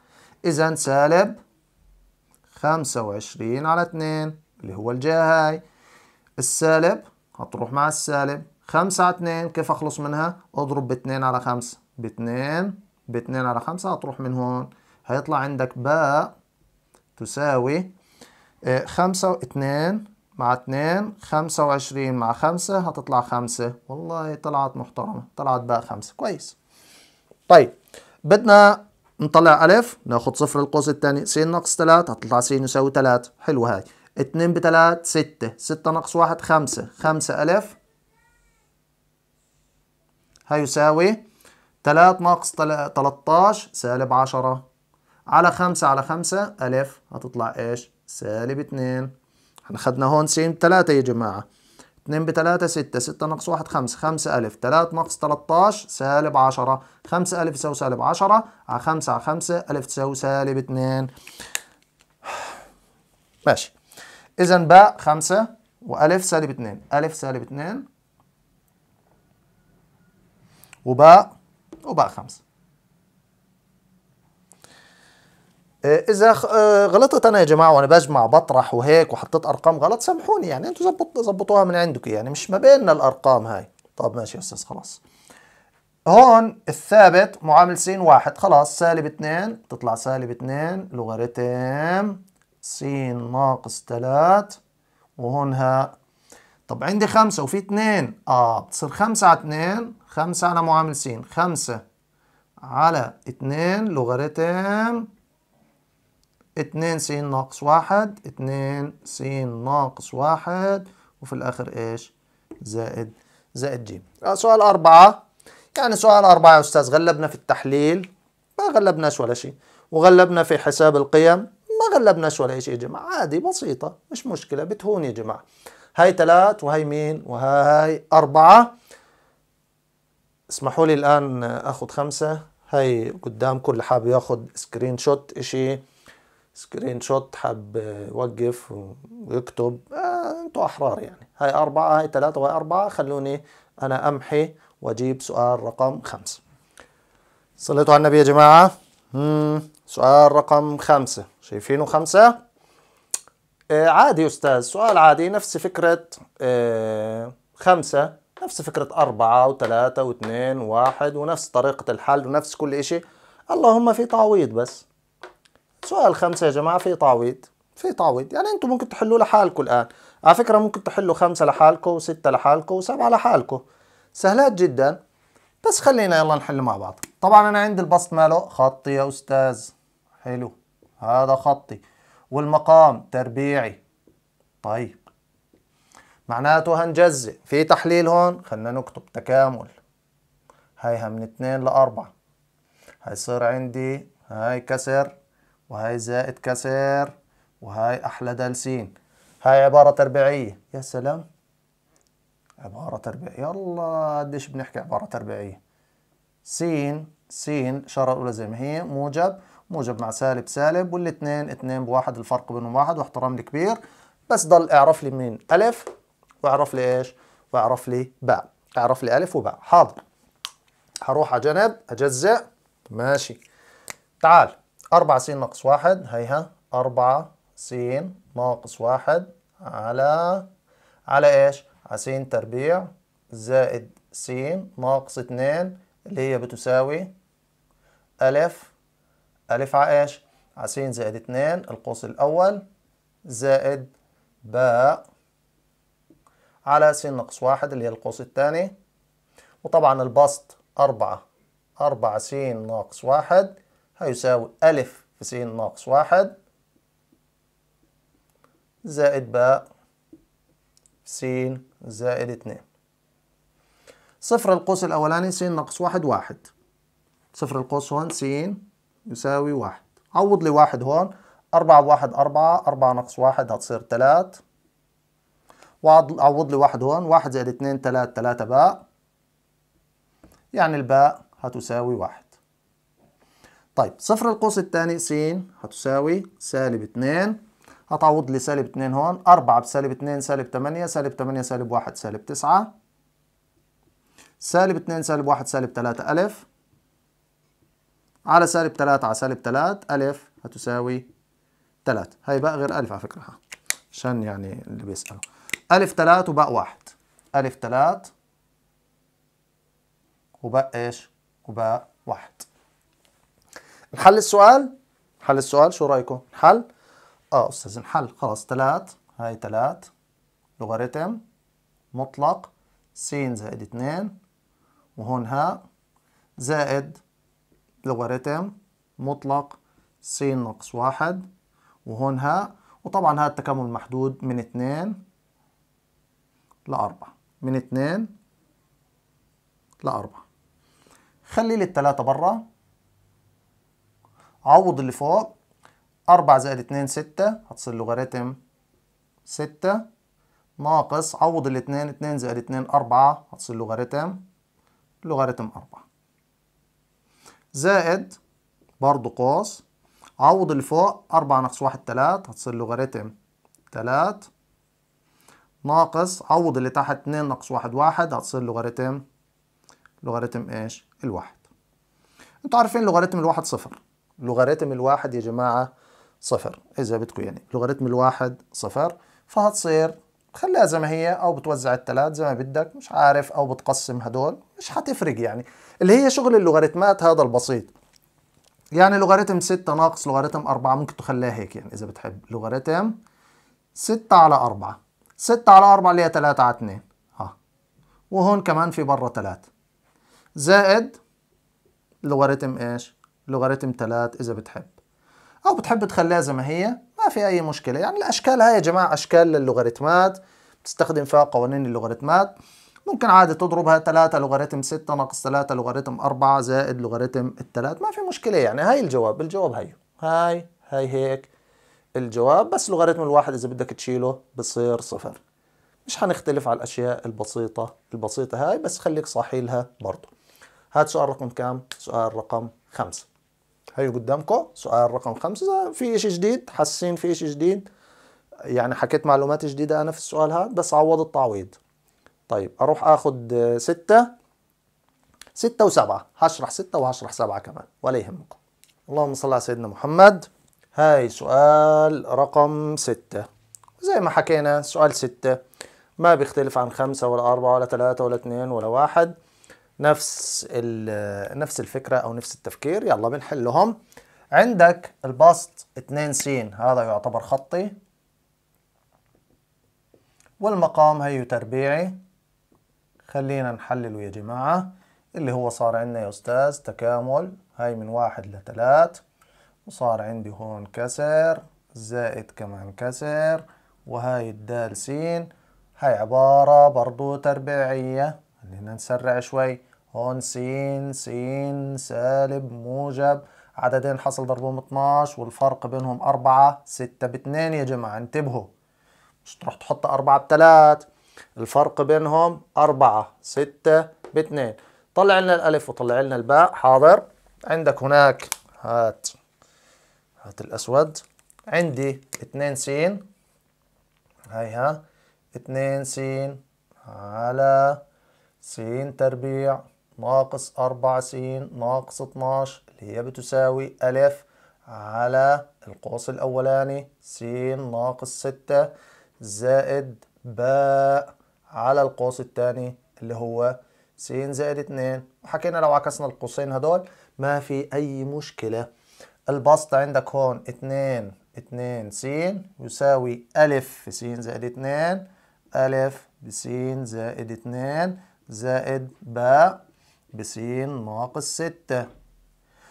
إذا سالب 25 على 2 اللي هو الجهة هاي السالب هتروح مع السالب 5 على 2 كيف أخلص منها؟ أضرب ب 2 على 5 ب 2 ب 2 على 5 هتروح من هون هيطلع عندك باء تساوي 5 آه، 2 مع 2 25 مع 5 هتطلع 5 والله طلعت محترمة طلعت باء 5 كويس طيب بدنا نطلع ألف ناخد صفر القوس الثاني س ناقص 3 هتطلع س يساوي 3 حلوة هاي 2 ب 3 6 6 ناقص 1 5 5 ألف هيساوي 3 ناقص 13 سالب 10 على 5 على 5 ألف هتطلع إيش؟ سالب 2 احنا خدنا هون س ب 3 يا جماعة 2 ب 3 6 6 ناقص 1 5 5000 3 ناقص 13 سالب 10 5000 يساوي سالب 10 على 5 على 5 1000 تساوي سالب 2 <sighs> ماشي اذا باء 5 و سالب 2 ألف سالب 2 وباء وباء 5 اذا آه، غلطت انا يا جماعه وانا بجمع بطرح وهيك وحطيت ارقام غلط سامحوني يعني انتم زبط زبطوها من عندك يعني مش ما بيننا الارقام هاي طب ماشي يا استاذ خلاص هون الثابت معامل س واحد خلاص سالب 2 تطلع سالب 2 لوغاريتم س ناقص 3 وهونها طب عندي 5 وفي 2 اه بتصير 5 على 2 5 على معامل س 5 على 2 لوغاريتم اتنين س ناقص واحد اتنين س ناقص واحد وفي الآخر إيش زائد زائد ج آه، سؤال أربعة يعني سؤال أربعة يا أستاذ غلبنا في التحليل ما غلبناش ولا شيء وغلبنا في حساب القيم ما غلبناش ولا شيء يا جماعة عادي بسيطة مش مشكلة بتهون يا جماعة هاي ثلاث وهي مين وهاي أربعة اسمحوا لي الآن أخذ خمسة هاي قدامكم اللي حابب ياخذ سكرين شوت شيء سكرين شوت حب يوقف ويكتب آه انتوا احرار يعني هاي اربعة هاي ثلاثة وهاي اربعة خلوني انا امحي واجيب سؤال رقم خمسة صليتوا على النبي يا جماعة مم. سؤال رقم خمسة شايفينه خمسة آه عادي أستاذ سؤال عادي نفس فكرة آه خمسة نفس فكرة أربعة وثلاثة واثنين واحد ونفس طريقة الحل ونفس كل إشي اللهم في تعويض بس سؤال خمسة يا جماعة في تعويض في تعويض يعني انتم ممكن تحلوه لحالكم الآن على فكرة ممكن تحلوا خمسة لحالكم وستة لحالكم وسبعة لحالكم سهلات جدا بس خلينا يلا نحل مع بعض طبعا أنا عندي البسط ماله خطي يا أستاذ حلو هذا خطي والمقام تربيعي طيب معناته هنجزئ في تحليل هون خلينا نكتب تكامل هيها من اثنين لأربعة هيصير عندي هاي كسر وهاي زائد كسر وهاي أحلى دال س هاي عبارة تربيعية يا سلام عبارة تربيعية يلا قديش بنحكي عبارة تربيعية سين سين شارة الأولى زي ما هي موجب موجب مع سالب سالب والاثنين اثنين بواحد الفرق بينهم واحد واحترام الكبير بس ضل اعرف لي مين ألف واعرف لي إيش واعرف لي باء اعرف لي ألف وباء حاضر هروح على جنب أجزئ ماشي تعال 4 س ناقص واحد هيها 4 س ناقص واحد على على ايش؟ على س تربيع زائد س ناقص اتنين اللي هي بتساوي ألف ألف على ايش؟ على س زائد اتنين القوس الأول زائد باء على س ناقص واحد اللي هي القوس الثاني وطبعا البسط أربعة أربعة س ناقص واحد هيساوي أ في س ناقص واحد زائد باء س زائد اتنين صفر القوس الأولاني س ناقص واحد واحد صفر القوس هون س يساوي واحد عوض لي واحد هون أربعة بواحد أربعة أربعة ناقص واحد هتصير تلات وعوض لي واحد هون واحد زائد اتنين تلات تلاتة باء يعني الباء هتساوي واحد طيب صفر القوس الثاني س هتساوي سالب 2 هتعوض لي سالب 2 هون 4 بسالب 2 سالب 8 سالب 8 سالب 1 سالب 9 سالب 2 سالب 1 سالب 3 ألف على سالب 3 على سالب 3 ألف هتساوي 3 هاي بقى غير ألف على فكرة عشان يعني اللي بيسألوا ألف 3 وبقى 1 ألف 3 وبقى إيش وبقى 1 نحل السؤال نحل السؤال شو رايكم نحل اه استاذ نحل خلاص 3 هاي 3 لوغاريتم مطلق س زائد 2 وهون ها زائد لوغاريتم مطلق س ناقص 1 وهون ها وطبعا هذا التكامل محدود من 2 ل 4 من 2 ل 4 خلي الثلاثة برا عوض اللي فوق 4 زائد 2 6 هتصير لوغاريتم 6 ناقص عوض الاتنين 2 زائد 2 4 هتصير لوغاريتم لوغاريتم 4 زائد برضو قوس عوض اللي فوق 4 ناقص 1 3 هتصير لوغاريتم 3 ناقص عوض اللي تحت 2 ناقص 1 1 هتصير لوغاريتم لوغاريتم ايش؟ الواحد انتوا عارفين لوغاريتم الواحد صفر لوغاريتم الواحد يا جماعة صفر إذا بدكم يعني لوغاريتم الواحد صفر فهتصير خليها زي ما هي أو بتوزع الثلاث زي ما بدك مش عارف أو بتقسم هدول مش حتفرق يعني اللي هي شغل اللوغاريتمات هذا البسيط يعني لوغاريتم 6 ناقص لوغاريتم 4 ممكن تخليها هيك يعني إذا بتحب لوغاريتم 6 على 4 6 على 4 اللي هي 3 على 2 ها آه. وهون كمان في برا 3 زائد لوغاريتم ايش؟ لوغاريتم 3 إذا بتحب أو بتحب تخليها زي ما هي ما في أي مشكلة يعني الأشكال هاي يا جماعة أشكال للوغاريتمات بتستخدم فيها قوانين اللوغاريتمات ممكن عادي تضربها 3 لوغاريتم 6 ناقص 3 لوغاريتم 4 زائد لوغاريتم الثلاث ما في مشكلة يعني هاي الجواب الجواب هيو هاي هاي هيك الجواب بس لوغاريتم الواحد إذا بدك تشيله بصير صفر مش حنختلف على الأشياء البسيطة البسيطة هاي بس خليك صاحي لها برضه هات سؤال رقم كام؟ سؤال رقم خمسة هي قدامكم سؤال رقم خمسة في إشي جديد حاسين في إشي جديد يعني حكيت معلومات جديدة أنا في السؤال هذا بس عوض التعويض طيب أروح أخذ ستة ستة وسبعة هشرح ستة وهشرح سبعة كمان ولا يهمكم اللهم صل على سيدنا محمد هاي سؤال رقم ستة زي ما حكينا سؤال ستة ما بيختلف عن خمسة ولا أربعة ولا ثلاثة ولا اثنين ولا واحد نفس نفس الفكره او نفس التفكير يلا بنحلهم عندك البسط 2 س هذا يعتبر خطي والمقام هي تربيعي خلينا نحلله يا جماعه اللي هو صار عندنا يا استاذ تكامل هاي من واحد لثلاث وصار عندي هون كسر زائد كمان كسر وهاي الدال س هاي عبارة برضو تربيعية خلينا نسرع شوي هون س س سالب موجب عددين حصل ضربهم 12 والفرق بينهم 4 6 ب 2 يا جماعة انتبهوا مش تروح تحط 4 ب 3 الفرق بينهم 4 6 ب 2 طلع لنا الألف وطلع لنا الباء حاضر عندك هناك هات هات الأسود عندي 2 س هاي ها 2 س على س تربيع ناقص 4 س ناقص 12 اللي هي بتساوي ألف على القوس الأولاني س ناقص 6 زائد باء على القوس الثاني اللي هو س زائد 2 وحكينا لو عكسنا القوسين هدول ما في أي مشكلة البسط عندك هون 2 2 س يساوي ألف في س زائد 2 ألف بس زائد 2 زائد باء س ناقص ستة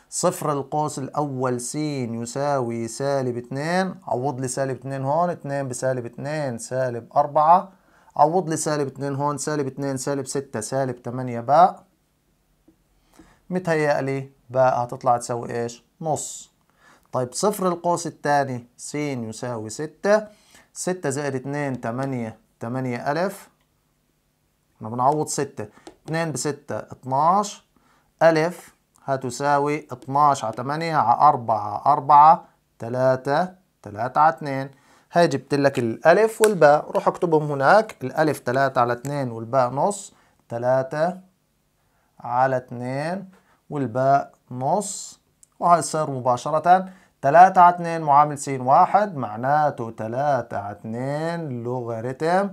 صفر القوس الأول س يساوي سالب اتنين عوض لي سالب اتنين هون اتنين بسالب اتنين سالب أربعة عوض لي سالب اتنين هون سالب اتنين سالب ستة سالب تمانية باء متهيألي باء هتطلع تساوي ايش؟ نص طيب صفر القوس الثاني س يساوي ستة ستة زائد اتنين تمانية تمانية ألف احنا بنعوض ستة 2 ب 6 12 ألف هتساوي 12 على 8 على 4 على 4 3 3 على 2 هاي جبت لك الألف والباء روح اكتبهم هناك الألف 3 على 2 والباء نص 3 على 2 والباء نص وهي صار مباشرة 3 على 2 معامل س واحد معناته 3 على 2 لوغاريتم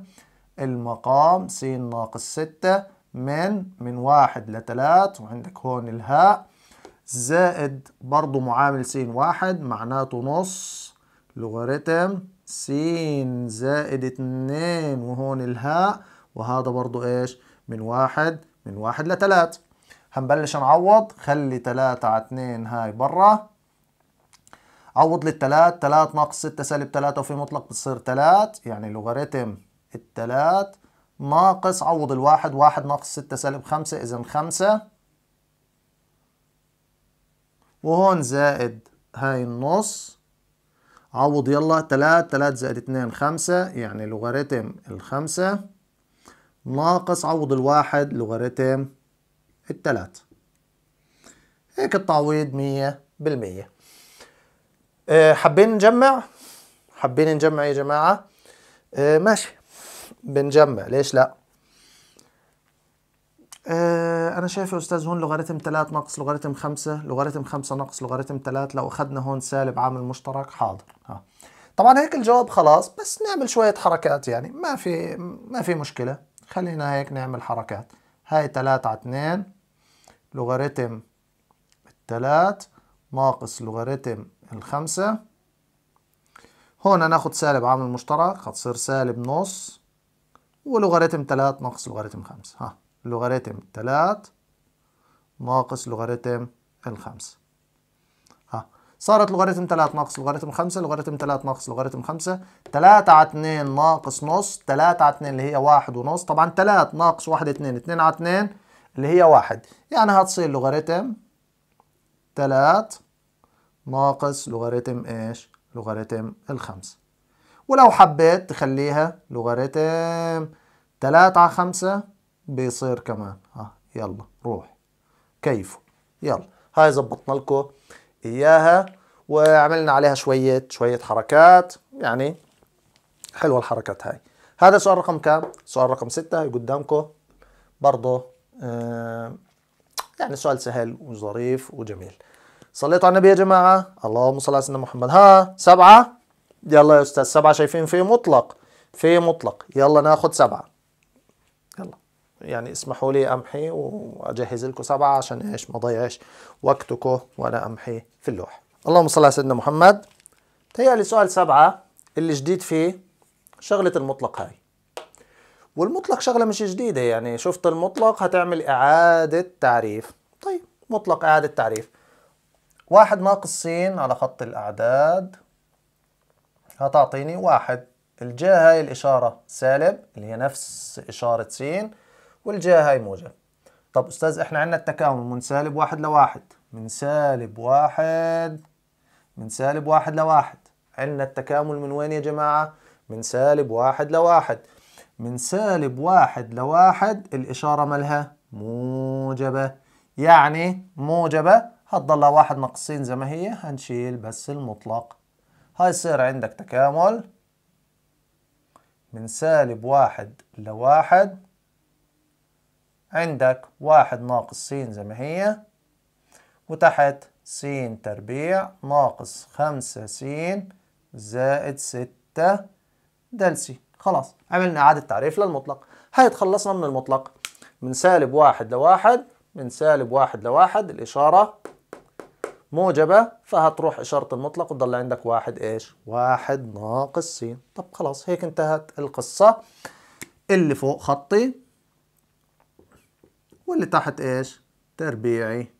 المقام س ناقص 6 من من واحد لثلاث وعندك هون الهاء زائد برضو معامل س واحد معناته نص لوغاريتم س زائد اتنين وهون الهاء وهذا برضو ايش من واحد من واحد لثلاث هنبلش نعوض خلي تلاتة على اتنين هاي برا عوض للتلات تلات ناقص ستة سالب تلاتة وفي مطلق بتصير تلات يعني لوغاريتم التلات ناقص عوض الواحد واحد ناقص ستة سالب خمسة إذا خمسة وهون زائد هاي النص عوض يلا تلات تلات زائد اتنين خمسة يعني لوغاريتم الخمسة ناقص عوض الواحد لوغاريتم التلات هيك التعويض مية بالمية آه، حابين نجمع حابين نجمع يا جماعة آه، ماشي بنجمع ليش لا آه، انا شايف يا استاذ هون لوغاريتم 3 ناقص لوغاريتم 5 لوغاريتم 5 ناقص لوغاريتم 3 لو اخذنا هون سالب عامل مشترك حاضر ها طبعا هيك الجواب خلاص بس نعمل شويه حركات يعني ما في ما في مشكله خلينا هيك نعمل حركات هاي 3 على 2 لوغاريتم 3 ناقص لوغاريتم الخمسة هون ناخذ سالب عامل مشترك هتصير سالب نص ولوغاريتم 3 ناقص لوغاريتم 5 ها لوغاريتم 3 ناقص لوغاريتم 5 ها صارت لوغاريتم 3 ناقص لوغاريتم 5 لوغاريتم 3 ناقص لوغاريتم 5 3 على 2 ناقص نص 3 على 2 اللي هي 1 ونص طبعا 3 ناقص 1 2 2 على 2 اللي هي 1 يعني هتصير لوغاريتم 3 ناقص لوغاريتم ايش؟ لوغاريتم الخمس ولو حبيت تخليها لوغاريتم تلاتة على خمسة بيصير كمان ها آه، يلا روح كيفه يلا هاي زبطنا لكم إياها وعملنا عليها شوية شوية حركات يعني حلوة الحركات هاي هذا سؤال رقم كام؟ سؤال رقم ستة قدامكم برضه آه يعني سؤال سهل وظريف وجميل صليتوا على النبي يا جماعة اللهم صل على سيدنا محمد ها سبعة يلا يا استاذ سبعة شايفين في مطلق في مطلق يلا ناخد سبعة يلا يعني اسمحوا لي امحي واجهز لكم سبعة عشان ايش ما ضيعش وقتكم وانا امحي في اللوحة اللهم صل على سيدنا محمد تهيألي سؤال سبعة اللي جديد فيه شغلة المطلق هاي والمطلق شغلة مش جديدة يعني شفت المطلق هتعمل إعادة تعريف طيب مطلق إعادة تعريف واحد ناقص س على خط الأعداد هتعطيني واحد الجهة هاي الإشارة سالب اللي هي نفس إشارة س والجهة هاي موجب طب أستاذ إحنا عندنا التكامل من سالب واحد لواحد من سالب واحد من سالب واحد لواحد عندنا التكامل من وين يا جماعة؟ من سالب واحد لواحد من سالب واحد لواحد الإشارة مالها موجبة يعني موجبة هتضلها واحد ناقصين زي ما هي هنشيل بس المطلق هيصير عندك تكامل من سالب واحد لواحد عندك واحد ناقص س زي ما هي وتحت س تربيع ناقص خمسة س زائد ستة دال س خلاص عملنا إعادة تعريف للمطلق هيتخلصنا من المطلق من سالب واحد لواحد من سالب واحد لواحد الإشارة موجبة فهتروح إشارة المطلق وتضل عندك واحد إيش واحد ناقص س طب خلاص هيك انتهت القصة اللي فوق خطي واللي تحت إيش تربيعي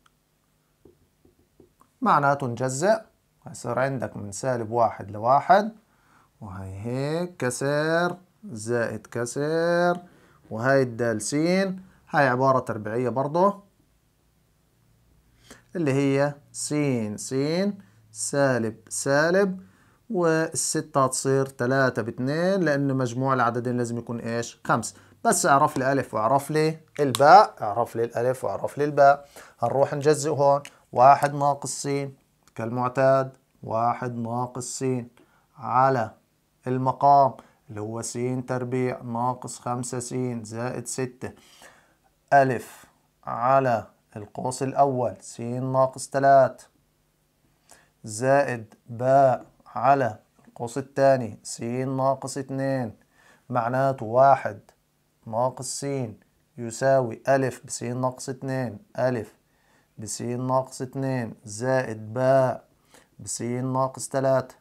معناته نجزئ هيصير عندك من سالب واحد لواحد وهي هيك كسر زائد كسر وهي الدال س هاي عبارة تربيعية برضه اللي هي س س سالب سالب والستة هتصير تلاتة باتنين لأن مجموع العددين لازم يكون إيش؟ خمس بس اعرف لي ألف واعرف لي الباء اعرف لي الألف واعرف لي الباء هنروح نجزئ هون واحد ناقص س كالمعتاد واحد ناقص س على المقام اللي هو س تربيع ناقص خمسة س زائد ستة ألف على القوس الأول س ناقص تلات زائد ب على القوس الثاني س ناقص اتنين معناته واحد ناقص س يساوي ألف بس ناقص اتنين ألف بس ناقص اتنين زائد ب بس ناقص تلات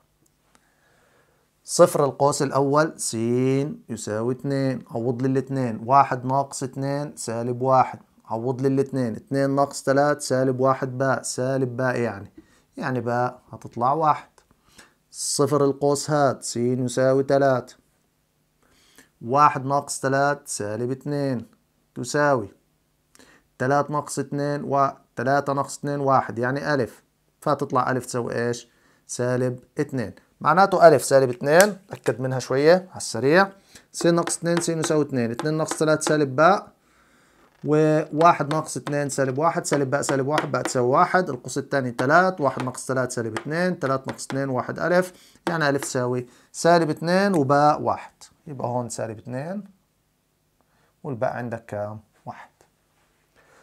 صفر القوس الأول س يساوي اتنين عوض لي الاتنين واحد ناقص اتنين سالب واحد عوض لي الاثنين اثنين ناقص ثلاث سالب واحد باء سالب باء يعني يعني باء هتطلع واحد صفر القوس هاد س يساوي ثلاث واحد ناقص ثلاث سالب اثنين تساوي ثلاث ناقص اثنين و ثلاثة ناقص اثنين واحد يعني ألف فتطلع ألف تساوي إيش سالب اثنين معناته ألف سالب اثنين أكد منها شوية على السريع س ناقص اثنين س يساوي اثنين اثنين ناقص ثلاث سالب باء وواحد ناقص اتنين سالب واحد سالب بقى سالب واحد بقى تساوي واحد القوس التاني تلات واحد ناقص تلات سالب اتنين تلات ناقص اتنين واحد ألف يعني ألف تساوي سالب اتنين وباء واحد يبقى هون سالب اتنين والباء عندك كام؟ واحد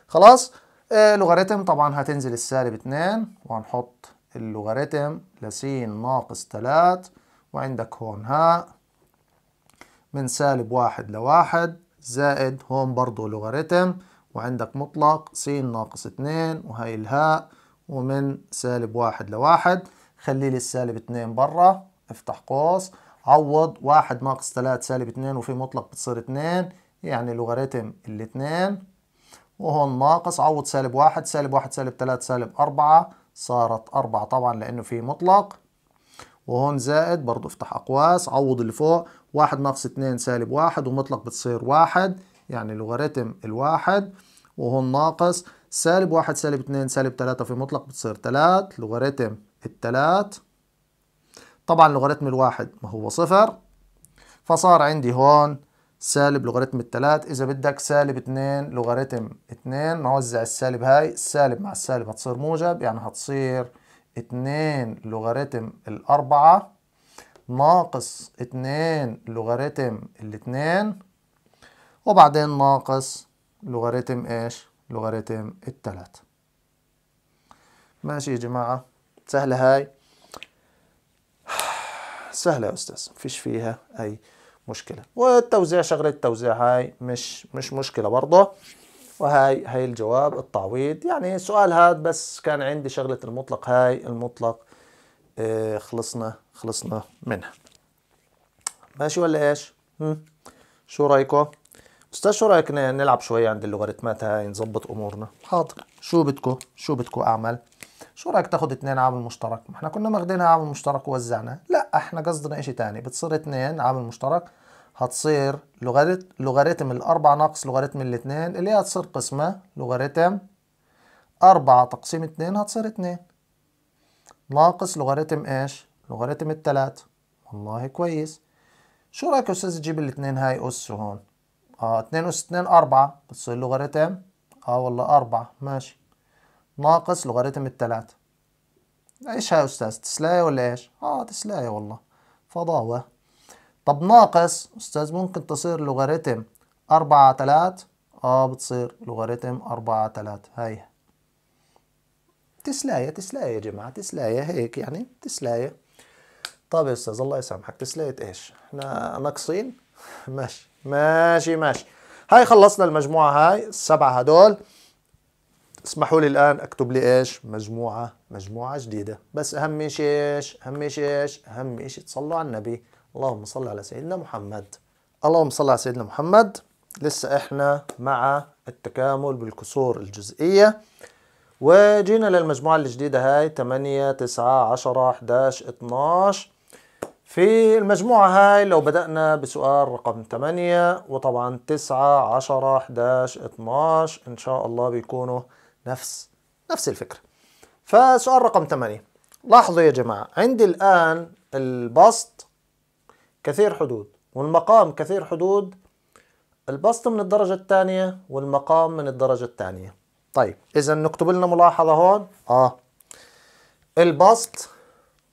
خلاص آه لوغاريتم طبعا هتنزل السالب اتنين وهنحط اللوغاريتم لسين ناقص تلات وعندك هون هاء من سالب واحد لواحد زائد هون برضه لوغاريتم وعندك مطلق س ناقص اتنين وهي الهاء ومن سالب واحد لواحد خلي لي السالب اثنين برا افتح قوس عوض واحد ناقص ثلاث سالب اثنين وفي مطلق بتصير اثنين يعني لوغاريتم الاثنين وهون ناقص عوض سالب واحد سالب واحد سالب ثلاث سالب أربعة صارت أربعة طبعا لأنه في مطلق وهون زائد برضه افتح أقواس عوض اللي فوق واحد ناقص اثنين سالب واحد ومطلق بتصير واحد يعني لوغاريتم الواحد وهون ناقص سالب واحد سالب اثنين سالب ثلاثة في مطلق بتصير ثلاث لوغاريتم الثلاث طبعا لوغاريتم الواحد ما هو صفر فصار عندي هون سالب لوغاريتم الثلاث إذا بدك سالب اثنين لوغاريتم اثنين نوزع السالب هاي السالب مع السالب هتصير موجب يعني هتصير 2 لوغاريتم الأربعة ناقص 2 لوغاريتم الاثنين وبعدين ناقص لوغاريتم ايش؟ لوغاريتم التلاتة ماشي يا جماعة سهلة هاي <sighs> سهلة يا أستاذ مفيش فيها أي مشكلة والتوزيع شغلة التوزيع هاي مش مش مشكلة برضه وهاي هاي الجواب التعويض يعني سؤال هاد بس كان عندي شغلة المطلق هاي المطلق آه خلصنا خلصنا منها ماشي ولا ايش؟ هم؟ شو رايكم؟ استاذ شو رايك نلعب شوية عند اللوغاريتمات هاي نظبط امورنا حاضر شو بدكو شو بدكو اعمل؟ شو رايك تاخد اثنين عامل مشترك؟ ما احنا كنا ماخدينها عامل مشترك ووزعناها لا احنا قصدنا اشي تاني بتصير اثنين عامل مشترك هتصير لوغاريتم لوغاريتم الأربعة ناقص لوغاريتم الاتنين اللي هي هتصير قسمة لوغاريتم أربعة تقسيم اتنين هتصير اتنين ناقص لوغاريتم ايش؟ لوغاريتم التلاتة والله كويس شو رأيك يا أستاذ تجيب الاتنين هاي أس هون؟ اه اتنين أس اتنين أربعة بتصير لوغاريتم اه والله أربعة ماشي ناقص لوغاريتم التلاتة ايش هاي يا أستاذ؟ تسلاية ولا ايش؟ اه تسلاية والله فضاوة طب ناقص أستاذ ممكن تصير لوغاريتم أربعة تلات آه بتصير لوغاريتم أربعة تلات هاي تسلاية تسلاية يا جماعة تسلاية هيك يعني تسلاية طب يا أستاذ الله يسامحك تسلاية إيش؟ إحنا ناقصين؟ <laughs> ماشي ماشي ماشي هاي خلصنا المجموعة هاي السبعة هدول اسمحوا لي الآن أكتب لي إيش؟ مجموعة مجموعة جديدة بس أهم شيء إيش؟ أهم شيء إيش؟ أهم شيء تصلوا على النبي اللهم صل على سيدنا محمد اللهم صل على سيدنا محمد لسه احنا مع التكامل بالكسور الجزئية وجينا للمجموعة الجديدة هاي 8 9 10 11 12 في المجموعة هاي لو بدأنا بسؤال رقم 8 وطبعا 9 10 11 12 إن شاء الله بيكونوا نفس نفس الفكرة فسؤال رقم 8 لاحظوا يا جماعة عندي الآن البسط كثير حدود والمقام كثير حدود البسط من الدرجة الثانية والمقام من الدرجة الثانية طيب إذا نكتب لنا ملاحظة هون آه البسط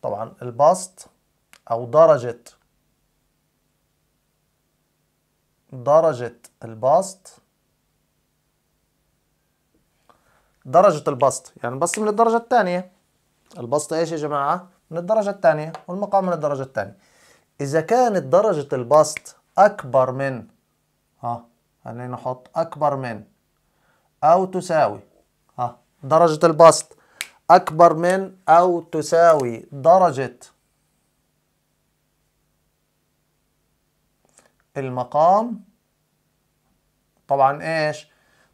طبعا البسط أو درجة درجة البسط درجة البسط يعني البسط من الدرجة الثانية البسط إيش يا جماعة؟ من الدرجة الثانية والمقام من الدرجة الثانية إذا كانت درجة البسط أكبر من ها خلينا نحط أكبر من أو تساوي ها درجة البسط أكبر من أو تساوي درجة المقام طبعا إيش؟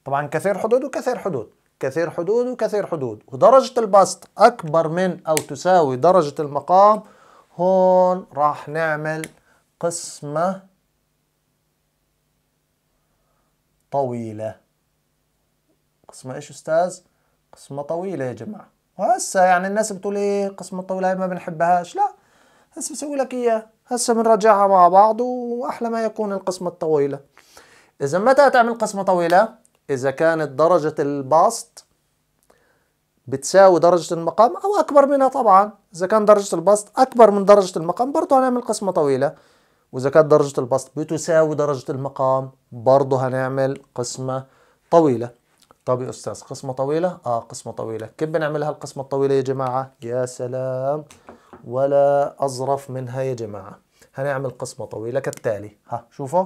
طبعا كثير حدود وكثير حدود كثير حدود وكثير حدود ودرجة البسط أكبر من أو تساوي درجة المقام هون راح نعمل قسمة طويلة قسمة ايش استاذ؟ قسمة طويلة يا جماعة وهسه يعني الناس بتقول ايه قسمة طويلة ما بنحبهاش لا هسه بسوي لك اياه هسه بنراجعها مع بعض واحلى ما يكون القسمة الطويلة اذا متى تعمل قسمة طويلة؟ اذا كانت درجة البسط بتساوي درجة المقام او اكبر منها طبعا إذا كان درجة البسط أكبر من درجة المقام برضه هنعمل قسمة طويلة وإذا كانت درجة البسط بتساوي درجة المقام برضه هنعمل قسمة طويلة طب يا أستاذ قسمة طويلة؟ آه قسمة طويلة كيف بنعملها القسمة الطويلة يا جماعة؟ يا سلام ولا أظرف منها يا جماعة هنعمل قسمة طويلة كالتالي ها شوفوا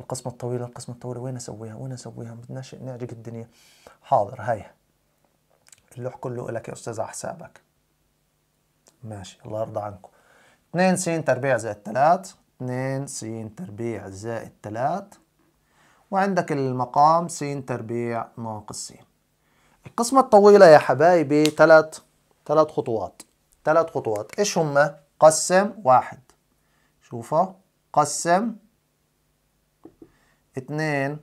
القسمة الطويلة القسمة الطويلة وين أسويها وين أسويها بدناش نعجق الدنيا حاضر هاي اللوح كله لك يا أستاذ على حسابك ماشي الله يرضى عنكم 2 س تربيع زائد 3 2 س تربيع زائد 3 وعندك المقام س تربيع ناقص س القسمة الطويلة يا حبايبي ثلاث ثلاث خطوات ثلاث خطوات ايش هما؟ قسم واحد شوفه قسم اتنين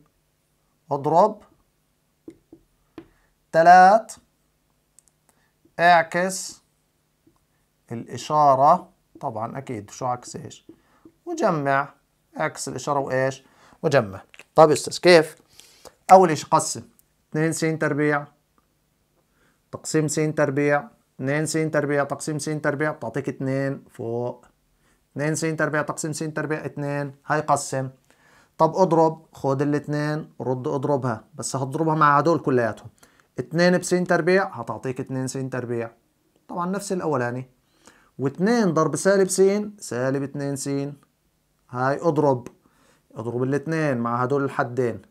اضرب تلات اعكس الإشارة طبعا أكيد شو عكس إيش وجمع عكس الإشارة وإيش وجمع طب أستاذ كيف أول شيء قسم 2 سين تربيع تقسيم سين تربيع 2 سين تربيع تقسيم سين تربيع بتعطيك 2 فوق 2 سين تربيع تقسيم سين تربيع 2 هاي قسم طب اضرب خد الاثنين رد اضربها بس هتضربها مع هدول كلياتهم 2 بسين تربيع هتعطيك 2 سين تربيع طبعا نفس الاولاني و2 ضرب سالب س سالب 2 س هاي اضرب اضرب الاثنين مع هدول الحدين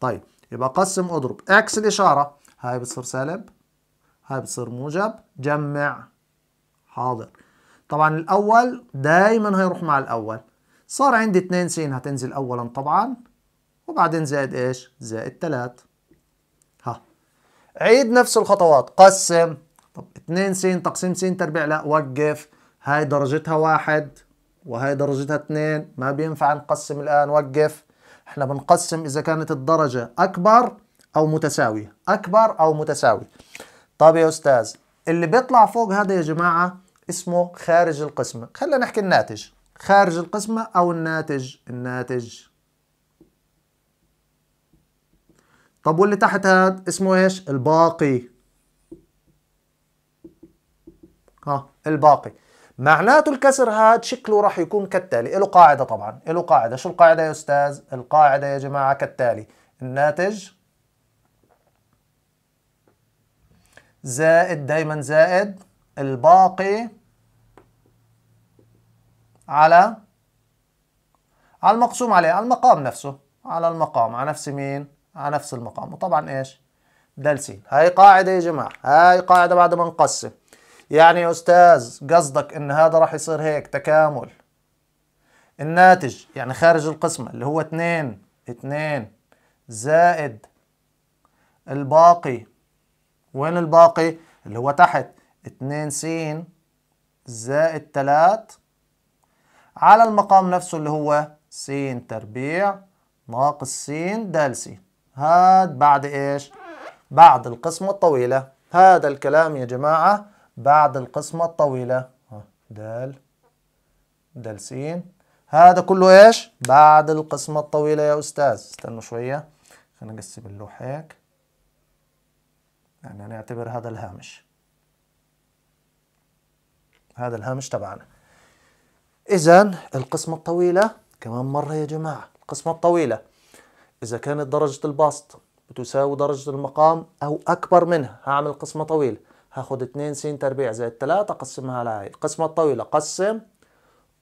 طيب يبقى قسم اضرب اكس الاشاره هاي بتصير سالب هاي بتصير موجب جمع حاضر طبعا الاول دايما هيروح مع الاول صار عندي 2 س هتنزل اولا طبعا وبعدين زائد ايش زائد 3 ها عيد نفس الخطوات قسم طب 2 س تقسيم س تربيع لا وقف هاي درجتها واحد وهي درجتها اثنين ما بينفع نقسم الآن وقف احنا بنقسم إذا كانت الدرجة أكبر أو متساوية أكبر أو متساوي طب يا أستاذ اللي بيطلع فوق هذا يا جماعة اسمه خارج القسمة خلينا نحكي الناتج خارج القسمة أو الناتج الناتج طب واللي تحت هذا اسمه ايش الباقي ها الباقي معناته الكسر هاد شكله راح يكون كالتالي له قاعدة طبعا له قاعدة شو القاعدة يا أستاذ القاعدة يا جماعة كالتالي الناتج زائد دايما زائد الباقي على على المقسوم عليه على المقام نفسه على المقام على نفس مين على نفس المقام وطبعا ايش دال هاي قاعدة يا جماعة هاي قاعدة بعد ما نقسم يعني يا أستاذ قصدك إن هذا راح يصير هيك تكامل الناتج يعني خارج القسمة اللي هو 2 2 زائد الباقي وين الباقي؟ اللي هو تحت 2 س زائد 3 على المقام نفسه اللي هو س تربيع ناقص س د س هاد بعد ايش؟ بعد القسمة الطويلة هذا الكلام يا جماعة بعد القسمة الطويلة د د س هذا كله ايش بعد القسمة الطويلة يا أستاذ استنوا شوية خلينا نقسم اللوحة هيك يعني نعتبر هذا الهامش هذا الهامش تبعنا إذا القسمة الطويلة كمان مرة يا جماعة القسمة الطويلة إذا كانت درجة البسط بتساوي درجة المقام أو أكبر منها هعمل قسمة طويلة هاخد 2 س تربيع زائد 3 قسمها على هاي القسمة الطويلة قسم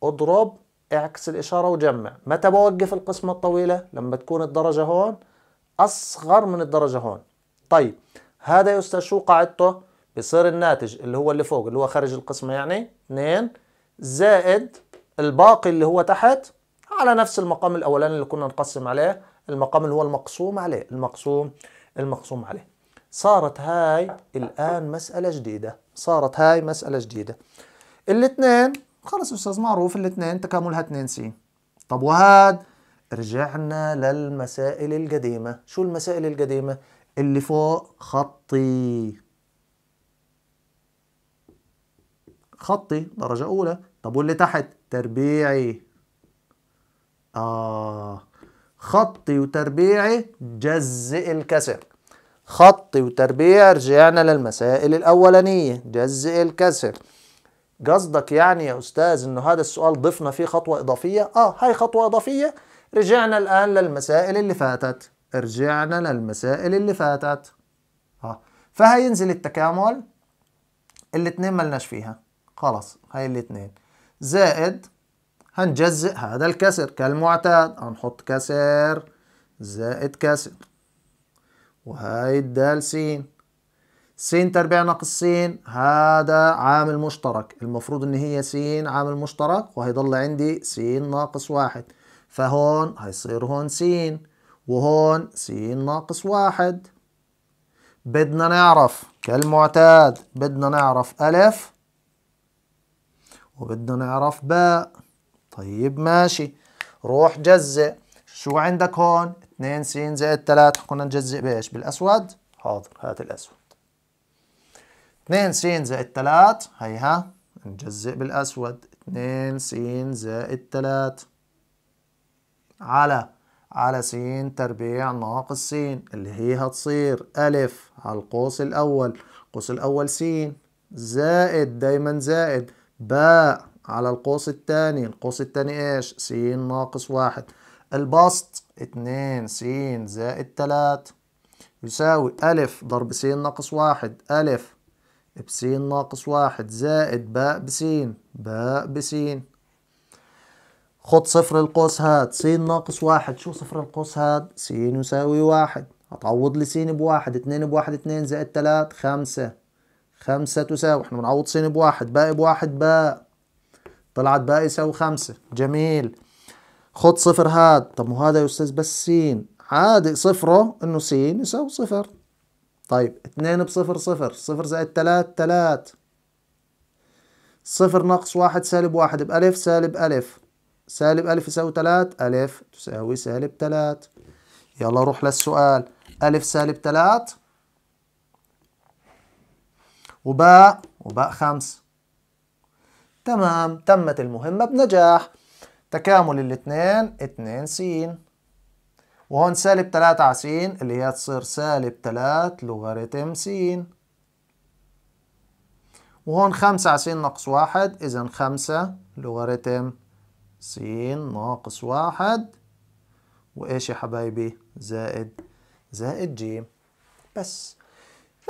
اضرب اعكس الإشارة وجمع متى بوقف القسمة الطويلة لما تكون الدرجة هون أصغر من الدرجة هون طيب هذا يا أستاذ شو قاعدته بصير الناتج اللي هو اللي فوق اللي هو خارج القسمة يعني 2 زائد الباقي اللي هو تحت على نفس المقام الأولاني اللي كنا نقسم عليه المقام اللي هو المقسوم عليه المقسوم المقسوم عليه صارت هاي الآن مسألة جديدة صارت هاي مسألة جديدة الاثنين خلص أستاذ معروف الاثنين تكاملها 2 س طب وهاد رجعنا للمسائل القديمة شو المسائل القديمة اللي فوق خطي خطي درجة أولى طب واللي تحت تربيعي آه خطي وتربيعي جزء الكسر خط وتربيع رجعنا للمسائل الأولانية جزء الكسر قصدك يعني يا أستاذ إنه هذا السؤال ضفنا فيه خطوة إضافية؟ آه هاي خطوة إضافية رجعنا الآن للمسائل اللي فاتت رجعنا للمسائل اللي فاتت آه فهينزل التكامل الاتنين ملناش فيها خلاص هاي الاتنين زائد هنجزئ هذا الكسر كالمعتاد هنحط كسر زائد كسر وهاي الدال سين سين تربيع ناقص سين هذا عامل مشترك المفروض ان هي سين عامل مشترك وهيضل عندي سين ناقص واحد فهون هيصير هون سين وهون سين ناقص واحد بدنا نعرف كالمعتاد بدنا نعرف ألف وبدنا نعرف باء طيب ماشي روح جزء شو عندك هون 2 س زائد 3 كنا نجزئ بايش بالاسود حاضر هات الاسود 2 س زائد 3 هيها نجزئ بالاسود 2 س زائد 3 على على س تربيع ناقص س اللي هي هتصير ألف على القوس الأول القوس الأول س زائد دايما زائد باء على القوس الثاني القوس الثاني ايش س ناقص واحد البسط اتنين س زائد تلات يساوي أ ضرب س ناقص واحد أ بس ناقص واحد زائد باء بس باء بس خد صفر القوس هاد س ناقص واحد شو صفر القوس هاد س يساوي واحد هتعوض لي س بواحد اتنين بواحد اتنين زائد تلات خمسة خمسة تساوي احنا بنعوض س بواحد باء بواحد باء طلعت باء يساوي خمسة جميل خد صفر هاد طب مو هذا يا أستاذ بس سين عادي صفره إنه سين يساوي صفر طيب اتنين بصفر صفر صفر زائد تلات تلات صفر ناقص واحد سالب واحد بألف سالب ألف سالب ألف يساوي تلات ألف تساوي سالب تلات يلا روح للسؤال ألف سالب تلات وباء وباء خمس تمام تمت المهمة بنجاح تكامل الاثنين 2 س وهون سالب 3 على س اللي هي تصير سالب 3 لوغاريتم س وهون 5 على س ناقص 1 إذا 5 لوغاريتم س ناقص 1 وإيش يا حبايبي زائد زائد ج بس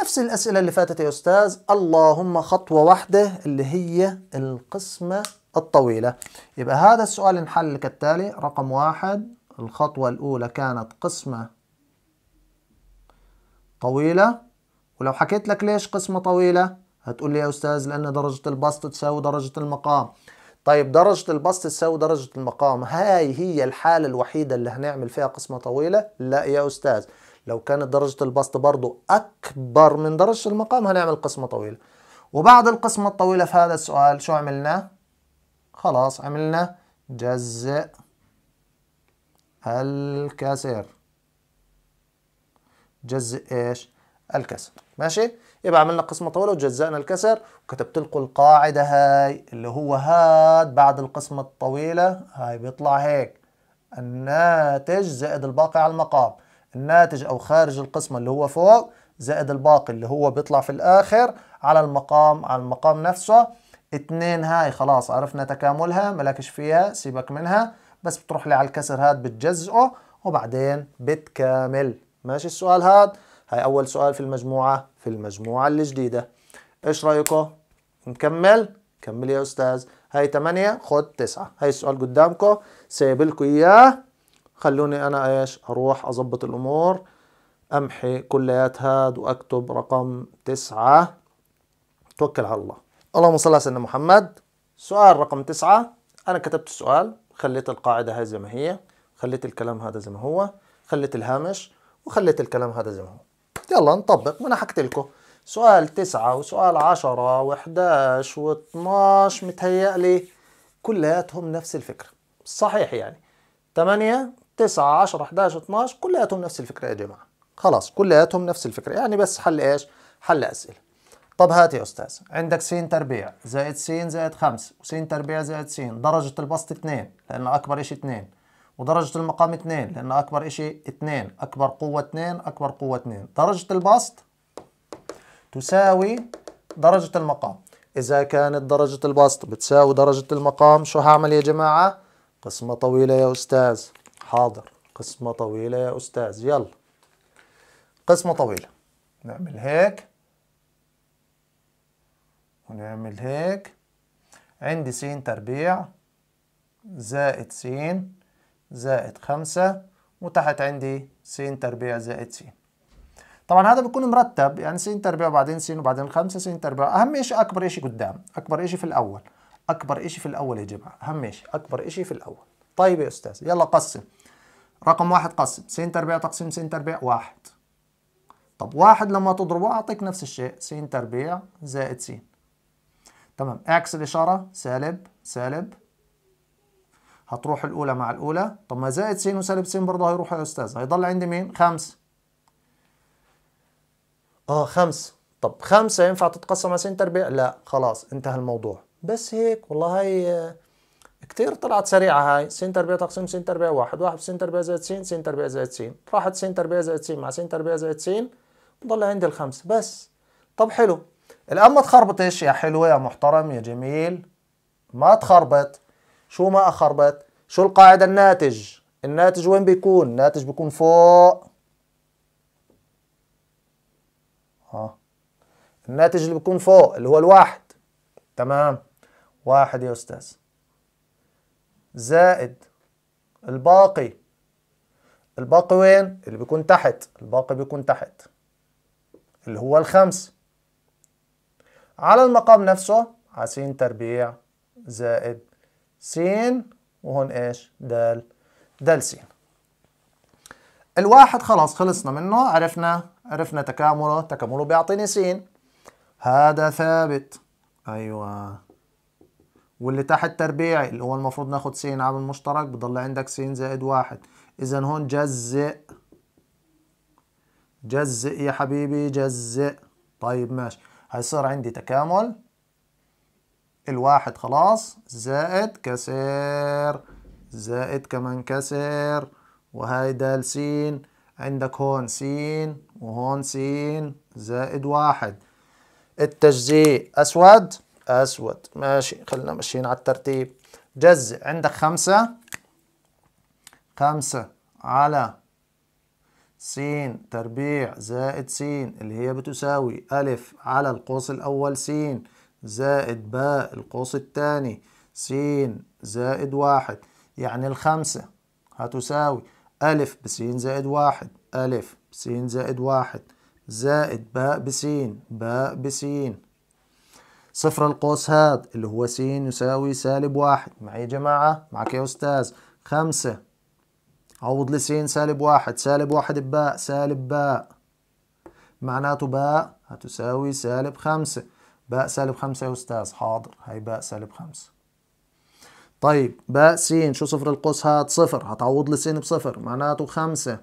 نفس الأسئلة اللي فاتت يا أستاذ اللهم خطوة واحدة اللي هي القسمة الطويلة يبقى هذا السؤال انحل كالتالي رقم واحد الخطوة الأولى كانت قسمة طويلة ولو حكيت لك ليش قسمة طويلة هتقول لي يا أستاذ لأن درجة البسط تساوي درجة المقام طيب درجة البسط تساوي درجة المقام هاي هي الحالة الوحيدة اللي هنعمل فيها قسمة طويلة لا يا أستاذ لو كانت درجة البسط برضو أكبر من درجة المقام هنعمل قسمة طويلة وبعد القسمة الطويلة في هذا السؤال شو عملناه خلاص عملنا جزء الكسر جزء ايش الكسر ماشي يبقى عملنا قسمة طولة وجزأنا الكسر وكتبت لكم القاعدة هاي اللي هو هاد بعد القسمة الطويلة هاي بيطلع هيك الناتج زائد الباقي على المقام الناتج أو خارج القسمة اللي هو فوق زائد الباقي اللي هو بيطلع في الآخر على المقام على المقام نفسه اثنين هاي خلاص عرفنا تكاملها ملكش فيها سيبك منها بس بتروح لي على الكسر هاد بتجزئه وبعدين بتكامل ماشي السؤال هاد هاي أول سؤال في المجموعة في المجموعة الجديدة إيش رأيكم نكمل كمل يا أستاذ هاي تمانية خد تسعة هاي السؤال قدامكم سيبلكوا إياه خلوني أنا إيش أروح أظبط الأمور أمحي كليات هاد وأكتب رقم تسعة توكل على الله اللهم صل على سيدنا محمد سؤال رقم تسعة أنا كتبت السؤال خليت القاعدة هاي زي ما هي خليت الكلام هذا زي ما هو خليت الهامش وخليت الكلام هذا زي ما هو يلا نطبق ما أنا حكيت لكم سؤال تسعة وسؤال عشرة و11 و12 متهيألي كلياتهم نفس الفكرة صحيح يعني 8 9 10 11 12 كلياتهم نفس الفكرة يا جماعة خلاص كلياتهم نفس الفكرة يعني بس حل ايش؟ حل أسئلة طب هات يا استاذ عندك س تربيع زائد س زائد خمس وس تربيع زائد س درجة البسط اثنين لأنه أكبر إشي اثنين ودرجة المقام اثنين لأنه أكبر إشي اثنين أكبر قوة اثنين أكبر قوة اثنين درجة البسط تساوي درجة المقام إذا كانت درجة البسط بتساوي درجة المقام شو هعمل يا جماعة؟ قسمة طويلة يا أستاذ حاضر قسمة طويلة يا أستاذ يلا قسمة طويلة نعمل هيك ونعمل هيك عندي س تربيع زائد س زائد خمسة وتحت عندي س تربيع زائد س طبعا هذا بيكون مرتب يعني س تربيع وبعدين س وبعدين خمسة س تربيع أهم شيء أكبر شيء قدام أكبر شيء في الأول أكبر شيء في الأول يا جماعة أهم شيء أكبر شيء في الأول طيب يا أستاذ يلا قسم رقم واحد قسم س تربيع تقسيم س تربيع واحد طب واحد لما تضربه أعطيك نفس الشيء س تربيع زائد س تمام اكس الإشارة سالب سالب هتروح الأولى مع الأولى طب ما زائد س وسالب س برضه هيروحوا يا أستاذ هيضل عندي مين؟ خمسة آه خمسة طب خمسة ينفع تتقسم على س تربيع؟ لا خلاص انتهى الموضوع بس هيك والله هي آه، كتير طلعت سريعة هاي س تربيع تقسيم س تربيع واحد واحد س تربيع زائد س س تربيع زائد س راحت س تربيع زائد س مع س تربيع زائد س بضل عندي الخمسة بس طب حلو الآن ما تخربطش يا حلو يا محترم يا جميل ما تخربط شو ما أخربط شو القاعدة الناتج الناتج وين بيكون الناتج بيكون فوق ها آه. الناتج اللي بيكون فوق اللي هو الواحد تمام واحد يا أستاذ زائد الباقي الباقي وين اللي بيكون تحت الباقي بيكون تحت اللي هو الخمس على المقام نفسه س تربيع زائد س وهون ايش د د س الواحد خلاص خلصنا منه عرفنا عرفنا تكامله تكامله بيعطيني س هذا ثابت ايوه واللي تحت تربيعي اللي هو المفروض ناخد س عامل مشترك بضل عندك س زائد واحد اذا هون جزئ جزئ يا حبيبي جزئ طيب ماشي هيصير عندي تكامل الواحد خلاص زائد كسر زائد كمان كسر وهي دال س عندك هون س وهون س زائد واحد التجزيء أسود أسود ماشي خلينا ماشيين على الترتيب جزء عندك خمسة خمسة على س تربيع زائد س اللي هي بتساوي أ على القوس الأول س زائد ب القوس الثاني س زائد واحد يعني الخمسة هتساوي أ بس زائد واحد أ بس زائد واحد زائد ب بس ب بس صفر القوس هاد اللي هو س يساوي سالب واحد معي يا جماعة معك يا أستاذ خمسة عوض لسين سالب واحد سالب واحد بباء سالب باء معناته باء هتساوي سالب خمسة باء سالب خمسة يا أستاذ حاضر هي باء سالب خمسة طيب باء سين شو صفر القوس هات صفر هتعوض لي سين بصفر معناته خمسة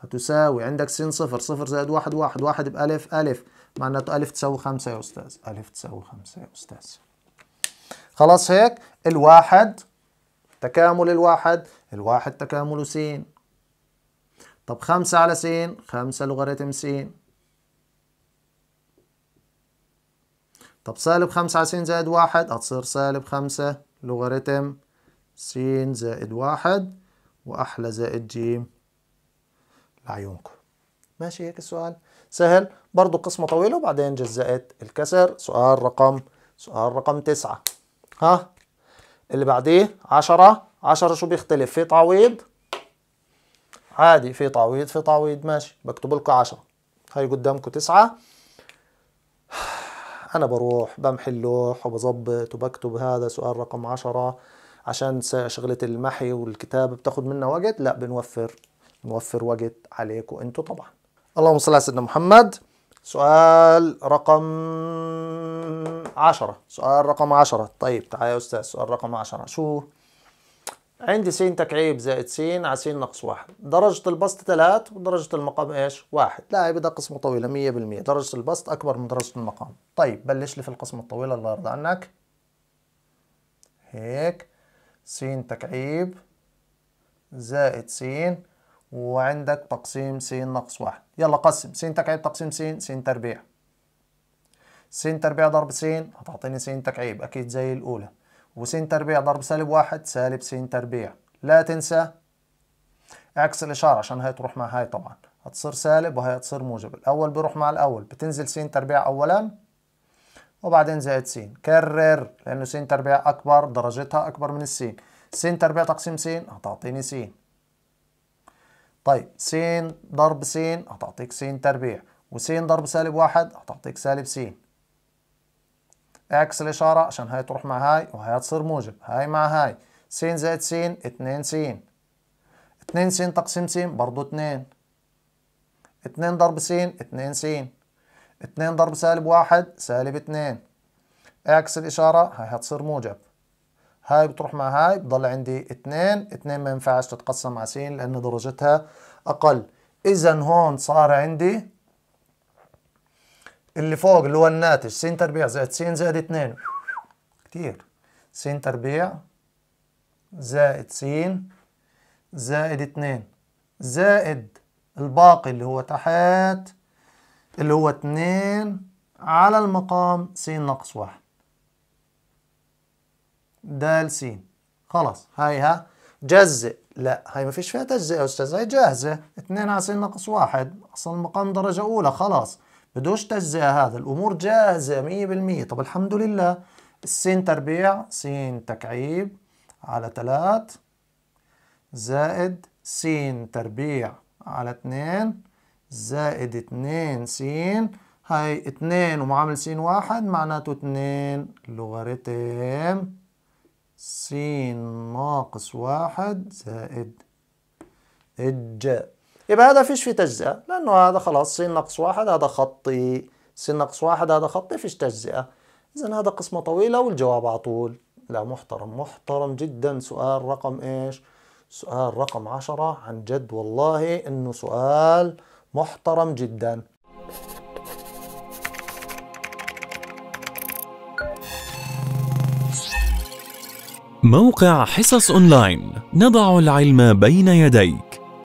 هتساوي عندك سين صفر صفر زائد واحد واحد واحد بألف ألف معناته ألف تساوي خمسة يا أستاذ ألف تساوي خمسة يا أستاذ خلاص هيك الواحد تكامل الواحد الواحد تكامل س طب خمسة على س خمسة لوغاريتم س طب سالب خمسة على س زائد واحد هتصير سالب خمسة لوغاريتم س زائد واحد وأحلى زائد ج لعيونكم ماشي هيك السؤال سهل برضو قسمة طويلة وبعدين جزأت الكسر سؤال رقم سؤال رقم تسعة ها اللي بعديه عشرة 10 شو بيختلف في تعويض عادي في تعويض في تعويض ماشي بكتب لكم 10 هاي قدامكم 9 <sighs> انا بروح بمحي اللوح وبظبط وبكتب هذا سؤال رقم 10 عشان شغلة المحي والكتابة بتاخد منا وقت لا بنوفر بنوفر وقت عليكم انتوا طبعا اللهم صل على سيدنا محمد سؤال رقم عشرة سؤال رقم عشرة طيب تعال يا أستاذ سؤال رقم عشرة شو عندي س تكعيب زائد س على س ناقص واحد درجة البسط ثلاث ودرجة المقام ايش؟ واحد لا هي بدها قسمة طويلة مية بالمية درجة البسط أكبر من درجة المقام طيب بلش لي في القسمة الطويلة الله يرضى عنك هيك س تكعيب زائد س وعندك تقسيم س ناقص واحد يلا قسم س تكعيب تقسيم س س تربيع س تربيع ضرب س هتعطيني س تكعيب أكيد زي الأولى وسين تربيع ضرب سالب واحد سالب سين تربيع لا تنسى عكس الإشارة عشان هاي تروح مع هاي طبعا هتصير سالب وهي تصير موجب الأول بيروح مع الأول بتنزل سين تربيع أولا وبعدين زائد س كرر لأنه س تربيع أكبر درجتها أكبر من السين س تربيع تقسيم س هتعطيني آه، سين طيب س ضرب س هتعطيك آه، س تربيع وسين ضرب سالب واحد هتعطيك آه، سالب سين اكس الاشاره عشان هاي تروح مع هاي وهي تصير موجب هاي مع هاي س زائد س 2 س 2 س تقسيم س برضه 2 2 ضرب س 2 س 2 ضرب سالب 1 سالب 2 اكس الاشاره هاي هتصير موجب هاي بتروح مع هاي بضل عندي 2 2 ما ينفعش تتقسم مع س لان درجتها اقل اذا هون صار عندي اللي فوق اللي هو الناتج س تربيع زائد س زائد 2 كتير س تربيع زائد س زائد 2 زائد الباقي اللي هو تحت اللي هو 2 على المقام س ناقص 1 د س خلاص هاي ها جزئ لا هاي ما فيش فيها تجزئة يا أستاذ هاي جاهزة 2 على س ناقص 1 أصلا المقام درجة أولى خلاص بدوش تجزئة هذا الأمور جاهزة مية بالمية طب الحمد لله السين تربيع سين تكعيب على ثلاث زائد سين تربيع على اثنين زائد اثنين سين هاي اثنين ومعامل سين واحد معناته اثنين لوغاريتم سين ناقص واحد زائد الجاء يبقى هذا فيش فيه تجزئة لأنه هذا خلاص س ناقص واحد هذا خطي س ناقص واحد هذا خطي فيش تجزئة إذا هذا قسمة طويلة والجواب على طول لا محترم محترم جدا سؤال رقم إيش سؤال رقم عشرة عن جد والله إنه سؤال محترم جدا موقع حصص أونلاين نضع العلم بين يديك